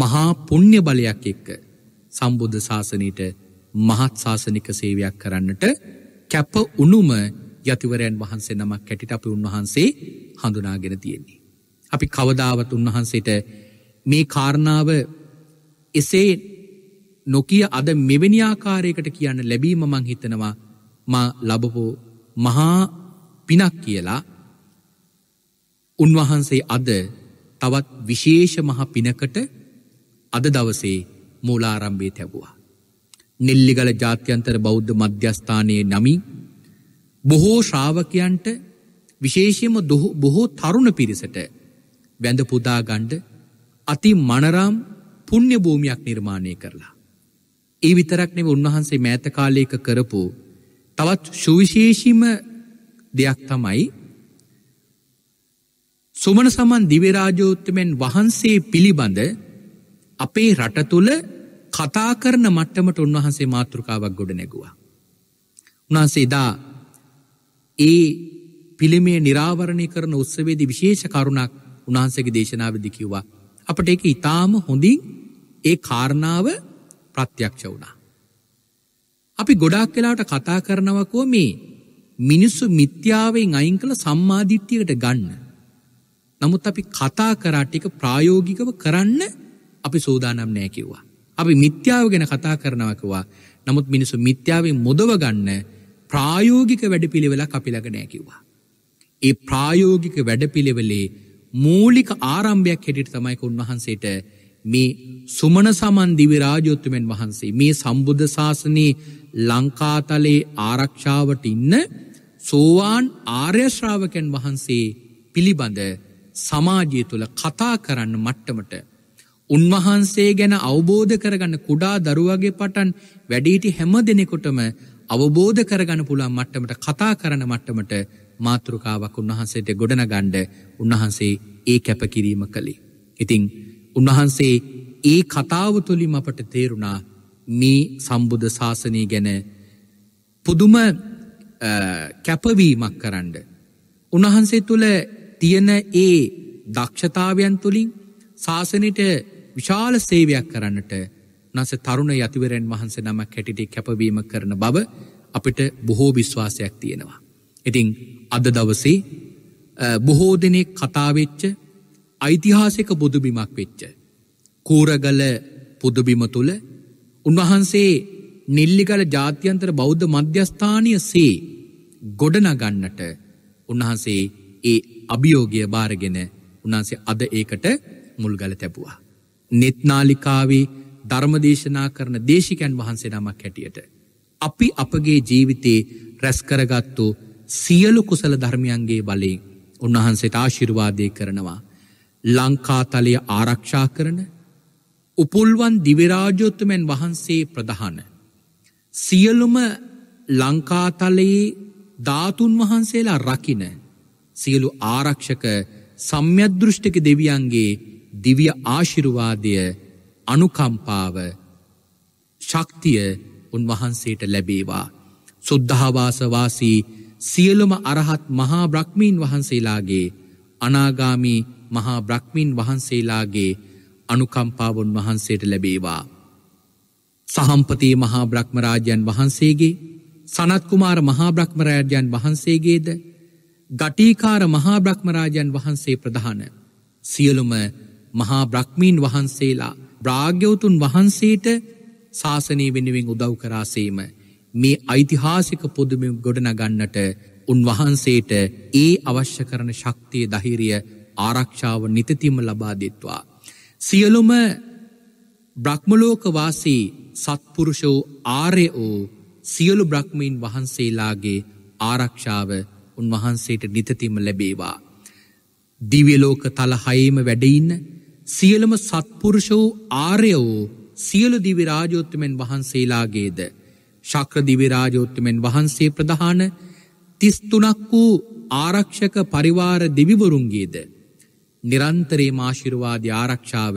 මහා පුුණ්්‍ය බලයක් එක්ක සම්බුද්ධ ශාසනයට මහත් ශාසනික සේවයක් කරන්නට කැප උනුම යතිවරයන් වහන්සේ නමක් කැටිට අපි උන්වහන්සේ හඳුනාගෙන තියෙන්නේ. අපි කවදාවත් උන්වහන්සේට මේ කාරණාව එසේ නොකිය අද මෙවැනි ආකාරයකට කියන්න ලැබීම මං හිතනවා මා ලබපෝ මහා පිනක් කියලා උන්වහන්සේ අද තවත් විශේෂ මහ පිනකට අද දවසේ මූලාරම්භේ තැබවා. නෙල්ලිගල ජාත්‍යන්තර බෞද්ධ මධ්‍යස්ථානයේ නමින් බොහෝ ශ්‍රාවකයන්ට විශේෂයම බොහෝ තරුණ පිරිසට වැඳ පුදාගණ්ඩ අති මනරම් පුුණ්‍ය භූමයක් නිර්මාණය කරලා. ඒ විතරක්නෙව උන්වහන්සේ මෑතකාලයක කරපු තවත් සුවිශේෂීම දෙයක් තමයි සුමන සමන් දිවරාජෝත්තමෙන් වහන්සේ පිළිබඳ අපේ රට තුළ කතා කරන මට්ටමට උන්වහන්සේ මාතෘකාවක් ගොඩ නැගුවා. උන්හන්සේ දා ඒ පිළිමේ නිරාවරණය කරන උත්සවේදී විශේෂ කරුණක් උන්හන්සේගේ දේශනාවදි කිව්වා. අපට ඒක ඉතාම හොඳින් ඒ කාරණාව ප්‍රත්‍යක්ෂ වුණා. අපි ගොඩාක් වෙලාට කතා කරනවකෝ මේ මිනිස්සු මිත්‍යාවෙන් අයින් කළ සම්මාධිත්‍යයට ගන්න. නමුත් අපි කතා කරාටික ප්‍රායෝගිකව කරන්න අපි සූදානම් නෑ කිව්වා. අපි මිත්‍යාව ගැන කතා කරනවකවා නමුත් මිනිසු මිත්‍යාවේ මොදවගන්න ප්‍රායෝගික වැඩපිළිවෙලා අපිළගනෑ කිව්වා. ඒ ප්‍රායෝගික වැඩපිළිවෙලේ මූලික ආරම්භයක් හෙටිට තමයික උන්වහන්සේට මේ සුමන සමන් දිවිරාජෝත්තුමෙන් වහන්සේ මේ සම්බුද්ධ ශාසනයේ ලංකාතලේ ආරක්ෂාවට ඉන්න සෝවාන් ආර්යශ්‍රාවකයන් වහන්සේ පිළිබඳ සමාජය තුළ කතා කරන්න මට්ටමට උන්වහන්සේ ගැන අවබෝධ කරගන්න කුඩා දරුවගේ පටන් වැඩීටි හැම දෙනෙකොටම අවබෝධ කරගන්න පුළා මට්ටමට කතා කරන මට්ටමට මාතෘකාවක් උන්වහන්සේට ගොඩන ගණ්ඩ උන්වහන්සේ ඒ කැපකිරීම කළේ. ඉතිං උන්වහන්සේ ඒ කතාව තුළින් අපට තේරුණා මේ සම්බුධ ශාසනය ගැන පුදුම කැපවීමක් කරන්න. උන්වහන්සේ තුළ තියෙන ඒ දක්ෂතාවයන් තුළින් ශාසනයට විශාල සේවයක් කරන්නට නස තරුණ යතිවරෙන් වහන්ස නමක් හැටිටි කැපවීම කරන බව අපිට බොහෝ විශ්වාසයක් තියෙනවා. ඉතිං අද දවසේ බොහෝ දෙනෙක් කතාවෙච්ච ඓතිහාසික බුදුබිමක් වෙච්ච. කූරගල පුදුබිම තුළ උන්වහන්සේ නිල්ලිකල ජාත්‍යන්තර බෞද්ධ මධ්‍යස්ථානය සේ ගොඩනගන්නට උන්වහන්සේ ඒ අභියෝගය බාරගෙන උනාන්සේ අද ඒකට මුල්ගල තැබවා. නෙත්නාලිකාවේ ධර්මදේශනා කරන දේශිකැන් වහන්සේ නමක් හැටියට. අපි අපගේ ජීවිතේ රැස්කරගත්තු සියලු කුසල ධර්මයන්ගේ බලයෙන් උන්වහන්සේට ආශිර්වාදය කරනවා. ලංකාතලය ආරක්ෂා කරන උපුල්වන් දිවිරාජෝත්තුමැන් වහන්සේ ප්‍රධාන. සියලුම ලංකාතලයේ ධාතුන් වහන්සේලා රකින සියලු ආරක්ෂක සම්යදෘෂ්ටික දෙවියන්ගේ දිවිය ආශිරුවාදය අනුකම්පාව ශක්තිය උන්වහන්සේට ලැබේවා. සුද්ධහවාසවාසී සියලුම අරහත් මහා බ්‍රක්්මීන් වහන්සේලාගේ අනාගාමී මහා බ්‍රක්්මීන් වහන්සේලාගේ අනුකම්පාවන් වහන්සේට ලැබේවා. සහම්පතයේ මහා බ්‍රක්්මරාජයන් වහන්සේගේ සනත්කුමාර මහා බ්‍රක්්මරාජයන් වහන්සේගේද ගටීකාර මහා බ්‍රහ්මරාජන් වහන්සේ ප්‍රධාන සියලුම මහා බ්‍රක්්මීන් වහන්සේලා භ්‍රාග්‍යවතුන් වහන්සේට ශාසනය වෙනුවෙන් උදව් කරාසේම මේ අයිතිහාසික පුදුම ගොඩනගන්නට උන්වහන්සේට ඒ අවශ්‍ය කරන ශක්තිය දහිරිය ආරක්ෂාව නිතතිම ලබා දෙත්වා. සියලුම බ්‍රහ්මලෝකවාසී සත්පුරුෂෝ ආරයෝ සියලු බ්‍රහ්මීන් වහන්සේලාගේ ආරක්ෂාව උන්වහන්සේට නිතතිම ලැබේවා. දිවලෝක තල හයේම වැඩඉන්න සියලම සත්පුරුෂෝ ආර්යවෝ සියලු දිවිරාජෝත්තමෙන් වහන්සේලාගේද. ශක්‍රදිවිරාජෝත්තමෙන් වහන්සේ ප්‍රධාන තිස්තුනක් වූ ආරක්ෂක පරිවාර දිවිවරුන්ගේද. නිරන්තරේ මාශිරවාද ආරක්ෂාව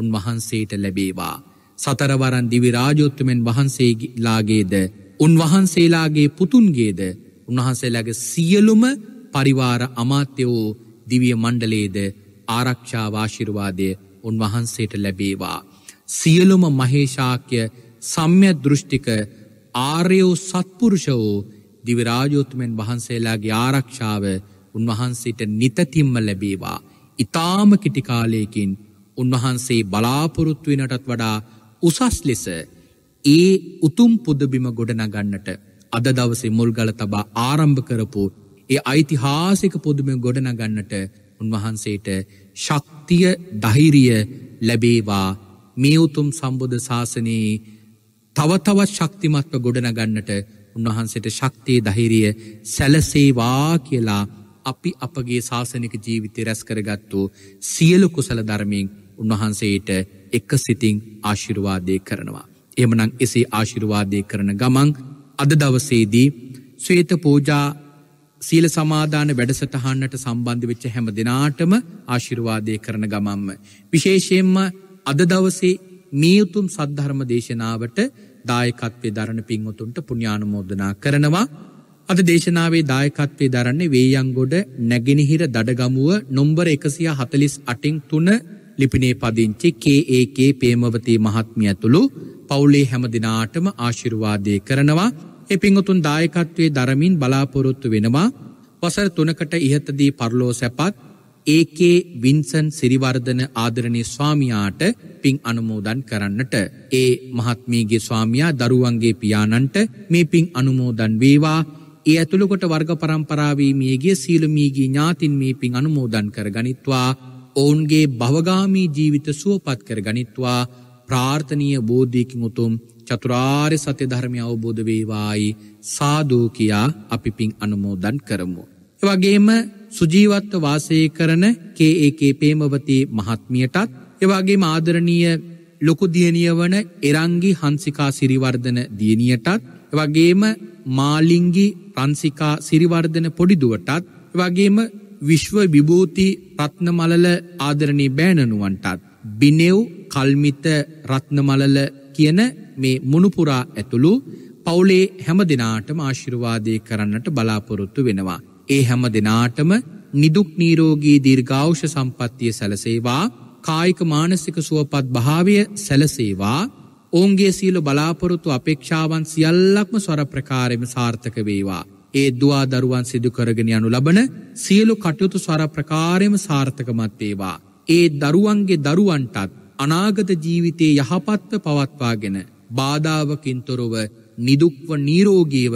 උන්වහන්සේට ලැබේවා. සතරවරන් දිවිරාජෝත්තමෙන් වහන්සේලාගේද උන්වහන්සේලාගේ පුතුන්ගේද උන්වහන්සේලාගේ සියලුම පරිවාර අමාත්‍යවෝ දිවිය මණ්ඩලේද ආරක්ෂාවාශිරවාදය උන්වහන්සේට ලැබේවා. සියලුම මහේෂාක්‍ය සම්්‍ය දෘෂ්ටික ආර්යෝ සත්පුරුෂවෝ දිවිරාජෝතුමෙන් වහන්සේලාගේ ආරක්ෂාව උන්වහන්සේට නිතතිම්ම ලැබේවා. ඉතාම කිටිකාලයකින් උන්වහන්සේ බලාපොරොත්තුවෙනටත් වඩා උසස් ලෙස ඒ උතුම් පුදබිම ගොඩනගන්නට අද දවසේ මුල්ගල තබා ආරම්භ කරපු ඒ අයිතිහාසික පුදුම ගොඩනගන්නට උන්වහන්සේට ශක්තිය දහිරිය ලැබේවා මේ උතුම් සම්බුධ ශාසනයේ තවතවත් ශක්තිමත්ව ගොඩනගන්නට උන්වහන්සේට ශක්තිය දහිරිය සැලසේවා කියලා අපි අපගේ ශාසනික ජීවිතය රැස් කරගත්තු සියලු කුසල ධර්මින් උන්වහන්සේට එක සිතිං ආශිරුවාදය කරනවා. එමනං එසේ ආශිරුවාදය කරන ගමන් අද දවසේදී ස්වේත පූජා සීල සමාධාන වැඩසටහන්නට සම්බන්ධ වෙච්ච හැම දෙනාටම ආශිර්වාදය කරන ගමම්ම. විශේෂයෙන්ම අද දවසේ මියුතුම් සද්ධර්ම දේශනාවට දායකත්වය දරණ පින්වතුන්ට පුුණ්‍යානමෝදනා කරනවා. අද දේශනාවේ දායකත්වය දරන්නේ වේයන්ගොඩ නැගෙනහිර දඩගමුව නොම්බර එකසිය හතලිස් අටිං තුන ලිපිනේ පදිංචි KAK පේමවතී මහත්මිය ඇතුළු පවුලේ හැම දෙනාටම ආශිරුවාදය කරනවා එ පිංහතුන් දායකත්වය දරමින් බලාපොරොත්තු වෙනවා වසර තුනකට ඉහතදී පරලෝ සැපත් ඒකේ වින්සන් සිරිවර්ධන ආදරණය ස්වාමයාට පින් අනුමෝදන් කරන්නට ඒ මහත්මීගේ ස්වාමයා දරුවන්ගේ පියාණන්ට මේ පින් අනුමෝදන් වේවා ඒ ඇතුළකොට වර්ග පරම්පරාවී මියගේ සීලමීගේ ඥාතින් මේ පින් අනුමෝදන් කර ගනිත්වා ඔවුන්ගේ භවගාමී ජීවිත සුවපත් කර ගනිත්වා ප්‍රාර්ථනීය බෝධයකින් උතුම් චතුරාර් සතය ධර්මය අවබෝධ වේවායි සාදූ කියයා අපි පින් අනුමෝදන් කරමු. එවගේම සුජීවත්ව වාසය කරන කේඒකේ පේමවති මහත්මියටත් එවාගේ ආදරණීය ලොකු දියනිය වන එරංගි හන්සිකා සිරිවර්ධන දියනියටත් වගේම මාලිංගි ප්‍රන්සිකා සිරිවර්ධන පොඩිදුවටත් වගේම විශ්ව විභූති ප්‍රත්නමලල ආදරණී බෑණනුවන්ටත් බිනෙව් කල්මිත රත්නමලල කියන මේ මුණුපුරා ඇතුළු පවුලේ හැම දෙනාටම ආශිර්වාදය කරන්නට බලාපොරොත්තු වෙනවා. ඒ හැම දෙනාටම නිදුක් නීරෝගී දීර්ඝාවෂ සම්පත්තිය සැලසේවා කායික මානසික සුවපත් භාවය සැලසේවා ඔවුන්ගේ සීල බලාපොරොත්තු අපේක්ෂාවන් සියල්ලක්ම ස්වර ප්‍රකාරෙම සාර්ථක වේවා. ඒ දවා දරුවන් සිදුකරගෙන යනු ලබන සියලු කටයුතු ස්වර ප්‍රකාරයම සාර්ථකමත් වේවා. ඒ දරුවන්ගේ දරුවන්ටත් අනාගත ජීවිතයේ යහපත්ව පවත්වාගෙන බාධාවකින් තොරව නිදුක්ව නීරෝගීව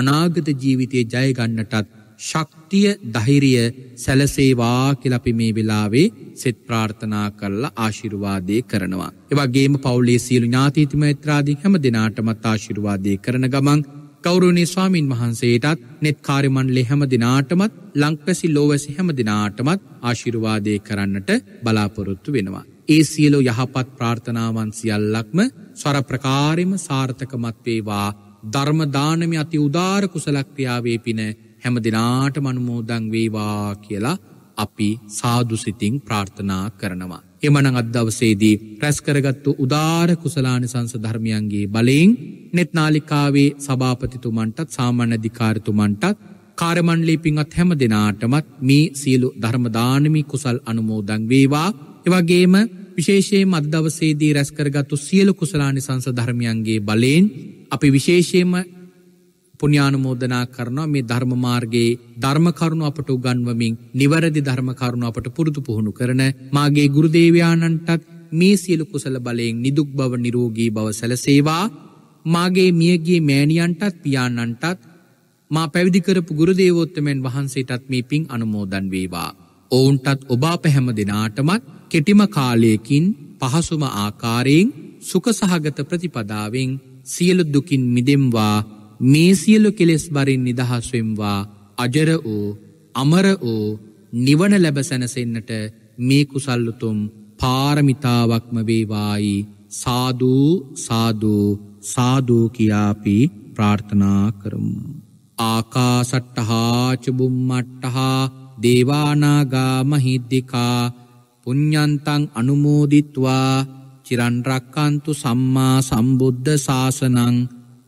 අනාගත ජීවිතයේ ජයගන්නටත් ශක්තිය දහිරිය සැලසේවා කලපි මේ වෙලාවේ සෙත් ප්‍රාර්ථනා කරලා ආශිරුවාදය කරනවා. එවගේම පවුලේ සියලු ඥාතීතිම ත්‍රාදී හැම දෙනාටමත් ආශිරුවාදය කරන ගමන් ගෞරෝණය ස්වාමීන් වහන්සේටත් නෙත්කාරිමන්ලෙ හැම දෙනාටමත් ලංපැසි ලෝවැසි හැම දෙනාටමත් ආශිරුවාදය කරන්නට බලාපොරොත්තු වෙනවා. ඒ සියලෝ යහපත් ප්‍රාර්ථනාවන් සියල්ලක්ම ස්වර ප්‍රකාරම සාර්ථකමත්වේවා ධර්මදානමි අති උදාර කුසලක්්‍රියාවේ පින හැම දෙනාට මනුමෝදං වේවා කියලා අපි සාදුසිතිං ප්‍රාර්ථනා කරනවා. එමනං අද්දවසේදී රැස්කරගත්තු උදාර කුසලාන සංස ධර්මියන්ගේ බලයෙන් නෙත්නාලිකාවේ සභාපතිතුමන්ටත් සාමාන්‍යධිකාරතුමන්ටත් කාරමණ්ලි පිංවත් හැම දෙනාටමත් මේ සියලු ධර්මදානමි කුසල් අනුමෝදං වේවා එවගේම විශේෂයේ මද්දවසේදී රැස්කරගත්තු සියලු කුසලානි සංස ධර්මියන්ගේ බලයෙන් අපි විශේෂයම පුණ්‍යානුමෝදනා කරනවා මේ ධර්ම මාර්ගයේ ධර්ම කරුණු අපට උගන්වමින් නිවැරදි ධර්ම කරුණු අපට පුරුදු පුහුණු කරන මාගේ ගුරු දේවයාණන්ටත් මේ සියලු කුසල බලයෙන් නිදුක් බව නිරෝගී බව සැලසේවා මාගේ මියගේ මෑණියන්ටත් පියාණන්ටත් මා පැවිදි කරපු ගුරු දේවෝත්තමයන් වහන්සේටත් මේ පින් අනුමෝදන් වේවා ඔවුන්ටත් ඔබ අප හැම දිනාටමත් කෙටිම කාලයකින් පහසුම ආකාරයෙන් සුඛ සහගත ප්‍රතිපදාවෙන් සියලු දුකින් මිදෙම්වා මේ සියලු කෙලෙස් බරින් නිදහස්වෙම්වා අජර වූ අමර වූ නිවන ලැබ සැනසෙන්න්නට මේ කුසල්ලුතුම් පාරමිතාවක්ම වේවායි සාධූ සාධූ සාධූ කියාපි ප්‍රාර්ථනා කරමු. ආකා සට්ටහා චබුම්මට්ටහා දේවානාගා මහිද්දිකා පුඤ්ඥන්තං අනුමෝදිත්වා චිරන්රක්කන්තු සම්මා සම්බුද්ධ ශාසනං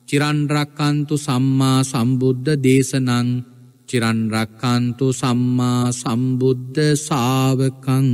චිරන්රක්කන්තු සම්මා සම්බුද්ධ දේශනං චිරන්රක්කන්තු සම්මා සම්බුද්ධ සාාවකං